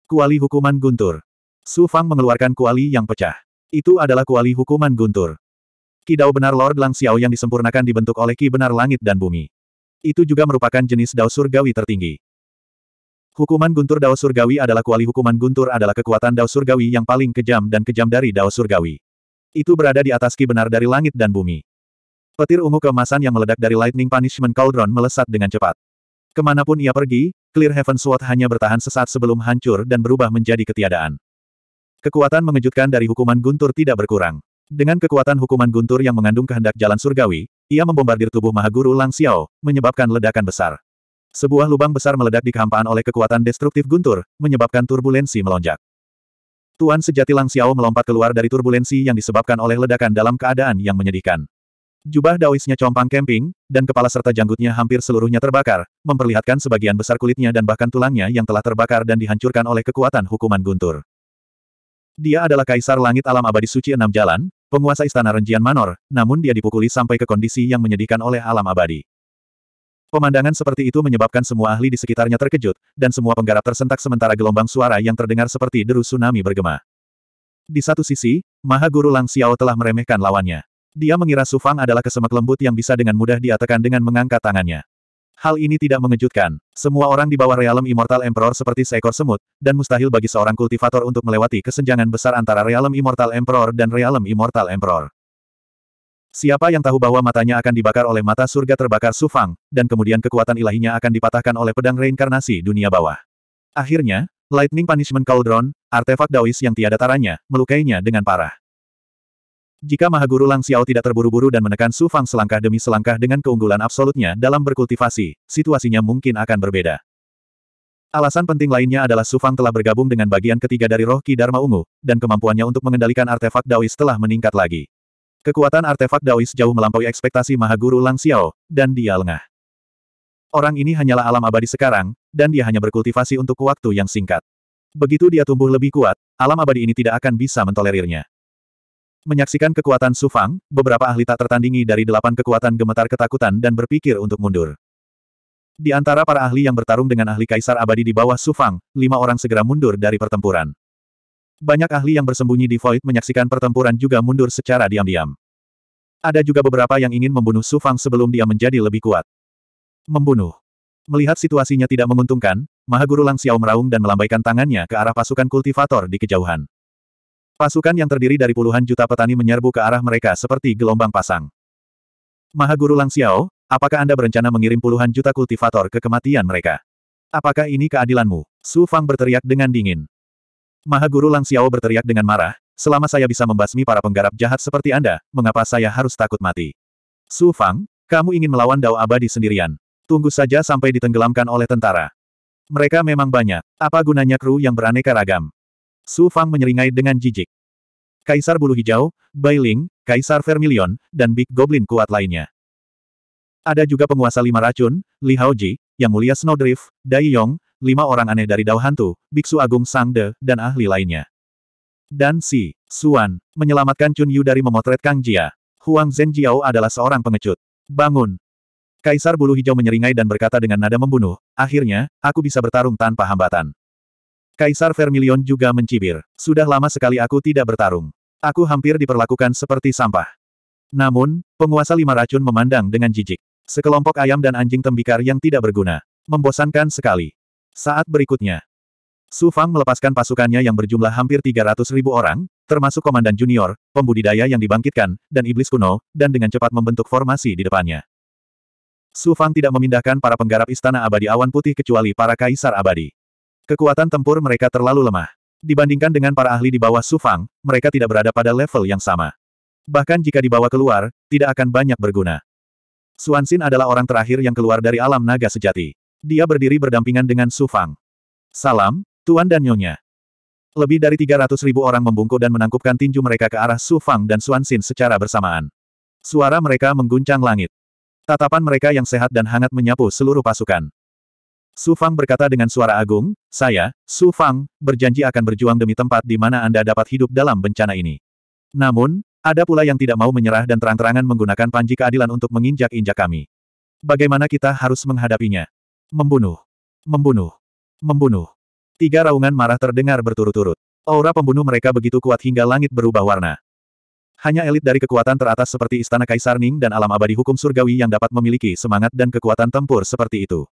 Kuali hukuman guntur. Sufang mengeluarkan kuali yang pecah. Itu adalah kuali hukuman guntur. Kidao benar Lord Lang Xiao yang disempurnakan dibentuk oleh ki benar langit dan bumi. Itu juga merupakan jenis dao surgawi tertinggi. Hukuman guntur dao surgawi adalah kuali hukuman guntur adalah kekuatan dao surgawi yang paling kejam dan kejam dari dao surgawi. Itu berada di atas ki benar dari langit dan bumi. Petir ungu kemasan yang meledak dari Lightning Punishment Cauldron melesat dengan cepat. Kemanapun ia pergi, Clear Heaven Sword hanya bertahan sesaat sebelum hancur dan berubah menjadi ketiadaan. Kekuatan mengejutkan dari hukuman guntur tidak berkurang. Dengan kekuatan hukuman guntur yang mengandung kehendak jalan surgawi, ia membombardir tubuh Mahaguru Lang Xiao, menyebabkan ledakan besar. Sebuah lubang besar meledak di kehampaan oleh kekuatan destruktif guntur, menyebabkan turbulensi melonjak. Tuan sejati Lang Xiao melompat keluar dari turbulensi yang disebabkan oleh ledakan dalam keadaan yang menyedihkan. Jubah daoisnya compang kemping, dan kepala serta janggutnya hampir seluruhnya terbakar, memperlihatkan sebagian besar kulitnya dan bahkan tulangnya yang telah terbakar dan dihancurkan oleh kekuatan hukuman guntur. Dia adalah Kaisar Langit Alam Abadi Suci Enam Jalan, penguasa Istana Renjian Manor, namun dia dipukuli sampai ke kondisi yang menyedihkan oleh alam abadi. Pemandangan seperti itu menyebabkan semua ahli di sekitarnya terkejut, dan semua penggarap tersentak sementara gelombang suara yang terdengar seperti deru tsunami bergema. Di satu sisi, Maha Guru Lang Xiao telah meremehkan lawannya. Dia mengira Su Fang adalah kesemek lembut yang bisa dengan mudah diatakan dengan mengangkat tangannya. Hal ini tidak mengejutkan. Semua orang di bawah realem Immortal Emperor seperti seekor semut, dan mustahil bagi seorang kultivator untuk melewati kesenjangan besar antara realem Immortal Emperor dan realem Immortal Emperor. Siapa yang tahu bahwa matanya akan dibakar oleh mata surga terbakar Sufang, dan kemudian kekuatan ilahinya akan dipatahkan oleh pedang reinkarnasi dunia bawah. Akhirnya, Lightning Punishment Cauldron, artefak Daois yang tiada taranya, melukainya dengan parah. Jika Mahaguru Lang Xiao tidak terburu-buru dan menekan Su Fang selangkah demi selangkah dengan keunggulan absolutnya dalam berkultivasi, situasinya mungkin akan berbeda. Alasan penting lainnya adalah Su Fang telah bergabung dengan bagian ketiga dari roh Ki Dharma Ungu, dan kemampuannya untuk mengendalikan artefak Daois telah meningkat lagi. Kekuatan artefak Daois jauh melampaui ekspektasi Mahaguru Lang Xiao, dan dia lengah. Orang ini hanyalah alam abadi sekarang, dan dia hanya berkultivasi untuk waktu yang singkat. Begitu dia tumbuh lebih kuat, alam abadi ini tidak akan bisa mentolerirnya. Menyaksikan kekuatan Su Fang, beberapa ahli tak tertandingi dari delapan kekuatan gemetar ketakutan dan berpikir untuk mundur. Di antara para ahli yang bertarung dengan ahli kaisar abadi di bawah Su Fang, lima orang segera mundur dari pertempuran. Banyak ahli yang bersembunyi di Void menyaksikan pertempuran juga mundur secara diam-diam. Ada juga beberapa yang ingin membunuh Su Fang sebelum dia menjadi lebih kuat. Membunuh. Melihat situasinya tidak menguntungkan, Mahaguru Lang Xiao meraung dan melambaikan tangannya ke arah pasukan kultivator di kejauhan. Pasukan yang terdiri dari puluhan juta petani menyerbu ke arah mereka seperti gelombang pasang. Maha Guru Lang Xiao, apakah Anda berencana mengirim puluhan juta kultivator ke kematian mereka? Apakah ini keadilanmu? Su Fang berteriak dengan dingin. Maha Guru Lang Xiao berteriak dengan marah, Selama saya bisa membasmi para penggarap jahat seperti Anda, mengapa saya harus takut mati? Su Fang, kamu ingin melawan Dao Abadi sendirian. Tunggu saja sampai ditenggelamkan oleh tentara. Mereka memang banyak. Apa gunanya kru yang beraneka ragam? Su Fang menyeringai dengan jijik. Kaisar Bulu Hijau, Bai Ling, Kaisar Vermilion, dan Big Goblin kuat lainnya. Ada juga penguasa lima racun, Li Haoji, Yang Mulia Snowdrift, Dai Yong, lima orang aneh dari Dao Hantu, Biksu Agung Sang De, dan ahli lainnya. Dan si Suan menyelamatkan Chun Yu dari memotret Kang Jia. Huang Zhenjiao adalah seorang pengecut. Bangun. Kaisar Bulu Hijau menyeringai dan berkata dengan nada membunuh, akhirnya, aku bisa bertarung tanpa hambatan. Kaisar Vermilion juga mencibir. Sudah lama sekali aku tidak bertarung. Aku hampir diperlakukan seperti sampah. Namun, penguasa lima racun memandang dengan jijik. Sekelompok ayam dan anjing tembikar yang tidak berguna. Membosankan sekali. Saat berikutnya, Su Fang melepaskan pasukannya yang berjumlah hampir 300 ribu orang, termasuk komandan junior, pembudidaya yang dibangkitkan, dan iblis kuno, dan dengan cepat membentuk formasi di depannya. Su Fang tidak memindahkan para penggarap istana abadi awan putih kecuali para kaisar abadi. Kekuatan tempur mereka terlalu lemah. Dibandingkan dengan para ahli di bawah Sufang, mereka tidak berada pada level yang sama. Bahkan jika dibawa keluar, tidak akan banyak berguna. Suansin adalah orang terakhir yang keluar dari alam naga sejati. Dia berdiri berdampingan dengan Sufang. Salam, Tuan dan Nyonya. Lebih dari 300 ribu orang membungkuk dan menangkupkan tinju mereka ke arah Sufang dan Suansin secara bersamaan. Suara mereka mengguncang langit. Tatapan mereka yang sehat dan hangat menyapu seluruh pasukan. Su Fang berkata dengan suara agung, saya, Su Fang, berjanji akan berjuang demi tempat di mana Anda dapat hidup dalam bencana ini. Namun, ada pula yang tidak mau menyerah dan terang-terangan menggunakan panji keadilan untuk menginjak-injak kami. Bagaimana kita harus menghadapinya? Membunuh. Membunuh. Membunuh. Tiga raungan marah terdengar berturut-turut. Aura pembunuh mereka begitu kuat hingga langit berubah warna. Hanya elit dari kekuatan teratas seperti Istana Kaisar Ning dan Alam Abadi Hukum Surgawi yang dapat memiliki semangat dan kekuatan tempur seperti itu.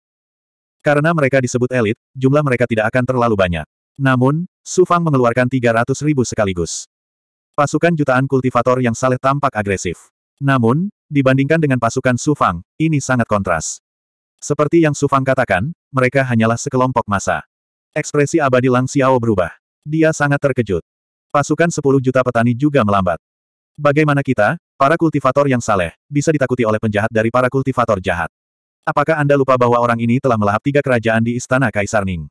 Karena mereka disebut elit, jumlah mereka tidak akan terlalu banyak. Namun, Su Fang mengeluarkan 300 ribu sekaligus. Pasukan jutaan kultivator yang saleh tampak agresif. Namun, dibandingkan dengan pasukan Su Fang, ini sangat kontras. Seperti yang Su Fang katakan, mereka hanyalah sekelompok massa. Ekspresi abadi Lang Xiao berubah. Dia sangat terkejut. Pasukan 10 juta petani juga melambat. Bagaimana kita, para kultivator yang saleh, bisa ditakuti oleh penjahat dari para kultivator jahat? Apakah Anda lupa bahwa orang ini telah melahap tiga kerajaan di Istana Kaisar Ning?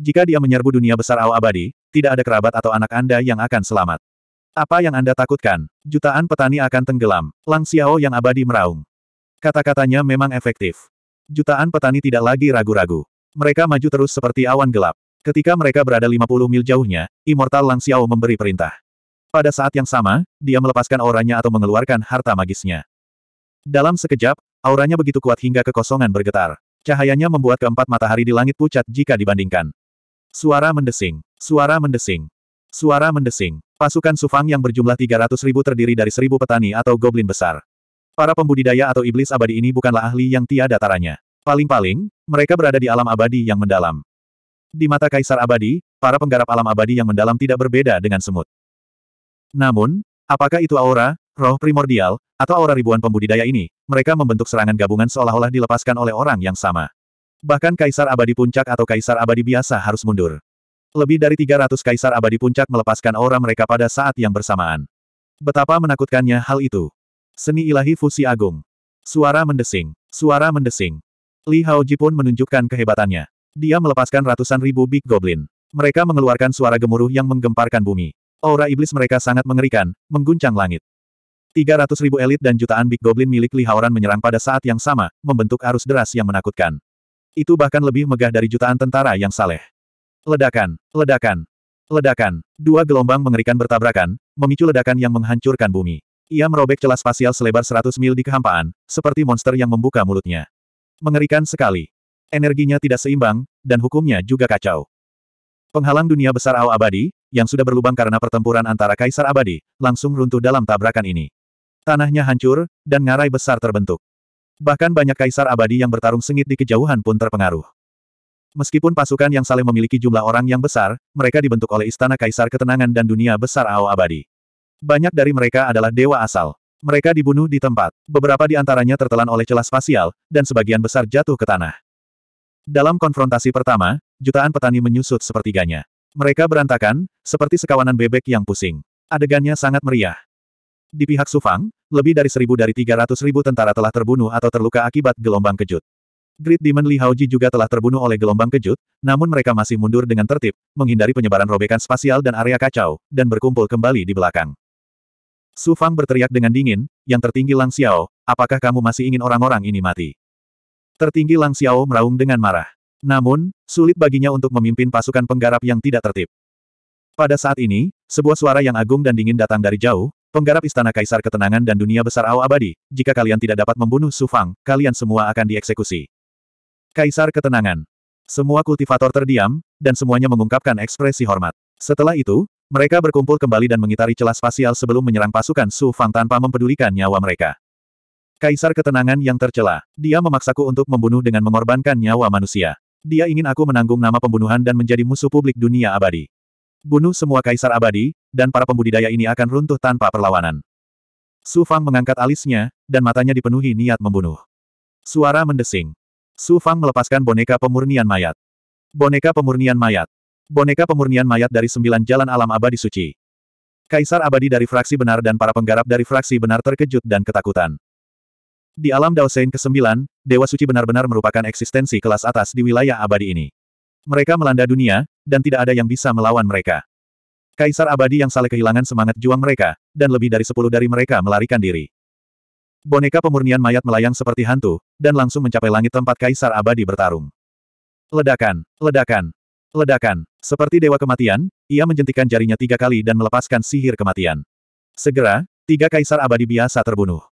Jika dia menyerbu dunia besar Ao Abadi, tidak ada kerabat atau anak Anda yang akan selamat. Apa yang Anda takutkan? Jutaan petani akan tenggelam. Lang Xiao yang abadi meraung. Kata-katanya memang efektif. Jutaan petani tidak lagi ragu-ragu. Mereka maju terus seperti awan gelap. Ketika mereka berada 50 mil jauhnya, Immortal Lang Xiao memberi perintah. Pada saat yang sama, dia melepaskan auranya atau mengeluarkan harta magisnya. Dalam sekejap, Auranya begitu kuat hingga kekosongan bergetar. Cahayanya membuat keempat matahari di langit pucat jika dibandingkan. Suara mendesing. Suara mendesing. Suara mendesing. Pasukan Sufang yang berjumlah 300 ribu terdiri dari seribu petani atau goblin besar. Para pembudidaya atau iblis abadi ini bukanlah ahli yang tiada taranya. Paling-paling, mereka berada di alam abadi yang mendalam. Di mata Kaisar Abadi, para penggarap alam abadi yang mendalam tidak berbeda dengan semut. Namun, apakah itu aura, Roh primordial, atau aura ribuan pembudidaya ini, mereka membentuk serangan gabungan seolah-olah dilepaskan oleh orang yang sama. Bahkan Kaisar Abadi Puncak atau Kaisar Abadi Biasa harus mundur. Lebih dari 300 Kaisar Abadi Puncak melepaskan aura mereka pada saat yang bersamaan. Betapa menakutkannya hal itu. Seni ilahi fusi agung. Suara mendesing. Suara mendesing. Li Haoji pun menunjukkan kehebatannya. Dia melepaskan ratusan ribu Big Goblin. Mereka mengeluarkan suara gemuruh yang menggemparkan bumi. Aura iblis mereka sangat mengerikan, mengguncang langit ribu elit dan jutaan Big Goblin milik Li Haoran menyerang pada saat yang sama, membentuk arus deras yang menakutkan. Itu bahkan lebih megah dari jutaan tentara yang saleh. Ledakan, ledakan, ledakan. Dua gelombang mengerikan bertabrakan, memicu ledakan yang menghancurkan bumi. Ia merobek celah spasial selebar 100 mil di kehampaan, seperti monster yang membuka mulutnya. Mengerikan sekali. Energinya tidak seimbang, dan hukumnya juga kacau. Penghalang dunia besar Ao Abadi, yang sudah berlubang karena pertempuran antara Kaisar Abadi, langsung runtuh dalam tabrakan ini. Tanahnya hancur, dan ngarai besar terbentuk. Bahkan banyak kaisar abadi yang bertarung sengit di kejauhan pun terpengaruh. Meskipun pasukan yang saling memiliki jumlah orang yang besar, mereka dibentuk oleh Istana Kaisar Ketenangan dan Dunia Besar Ao Abadi. Banyak dari mereka adalah dewa asal. Mereka dibunuh di tempat, beberapa di antaranya tertelan oleh celah spasial, dan sebagian besar jatuh ke tanah. Dalam konfrontasi pertama, jutaan petani menyusut sepertiganya. Mereka berantakan, seperti sekawanan bebek yang pusing. Adegannya sangat meriah. Di pihak Sufang, lebih dari seribu dari tiga ratus ribu tentara telah terbunuh atau terluka akibat gelombang kejut. Great Demon Li Haoji juga telah terbunuh oleh gelombang kejut, namun mereka masih mundur dengan tertib, menghindari penyebaran robekan spasial dan area kacau, dan berkumpul kembali di belakang. Su Fang berteriak dengan dingin, yang tertinggi Lang Xiao, apakah kamu masih ingin orang-orang ini mati? Tertinggi Lang Xiao meraung dengan marah. Namun, sulit baginya untuk memimpin pasukan penggarap yang tidak tertib. Pada saat ini, sebuah suara yang agung dan dingin datang dari jauh, Penggarap Istana Kaisar Ketenangan dan Dunia Besar Ao Abadi, jika kalian tidak dapat membunuh Su Fang, kalian semua akan dieksekusi. Kaisar Ketenangan. Semua kultivator terdiam, dan semuanya mengungkapkan ekspresi hormat. Setelah itu, mereka berkumpul kembali dan mengitari celah spasial sebelum menyerang pasukan Su Fang tanpa mempedulikan nyawa mereka. Kaisar Ketenangan yang tercela. Dia memaksaku untuk membunuh dengan mengorbankan nyawa manusia. Dia ingin aku menanggung nama pembunuhan dan menjadi musuh publik dunia abadi. Bunuh semua kaisar abadi, dan para pembudidaya ini akan runtuh tanpa perlawanan. Su Fang mengangkat alisnya, dan matanya dipenuhi niat membunuh. Suara mendesing. Su Fang melepaskan boneka pemurnian mayat. Boneka pemurnian mayat. Boneka pemurnian mayat dari sembilan jalan alam abadi suci. Kaisar abadi dari fraksi benar dan para penggarap dari fraksi benar terkejut dan ketakutan. Di alam Daosein ke-9, Dewa Suci benar-benar merupakan eksistensi kelas atas di wilayah abadi ini. Mereka melanda dunia, dan tidak ada yang bisa melawan mereka. Kaisar abadi yang saleh kehilangan semangat juang mereka, dan lebih dari sepuluh dari mereka melarikan diri. Boneka pemurnian mayat melayang seperti hantu, dan langsung mencapai langit tempat kaisar abadi bertarung. Ledakan, ledakan, ledakan. Seperti dewa kematian, ia menjentikan jarinya tiga kali dan melepaskan sihir kematian. Segera, tiga kaisar abadi biasa terbunuh.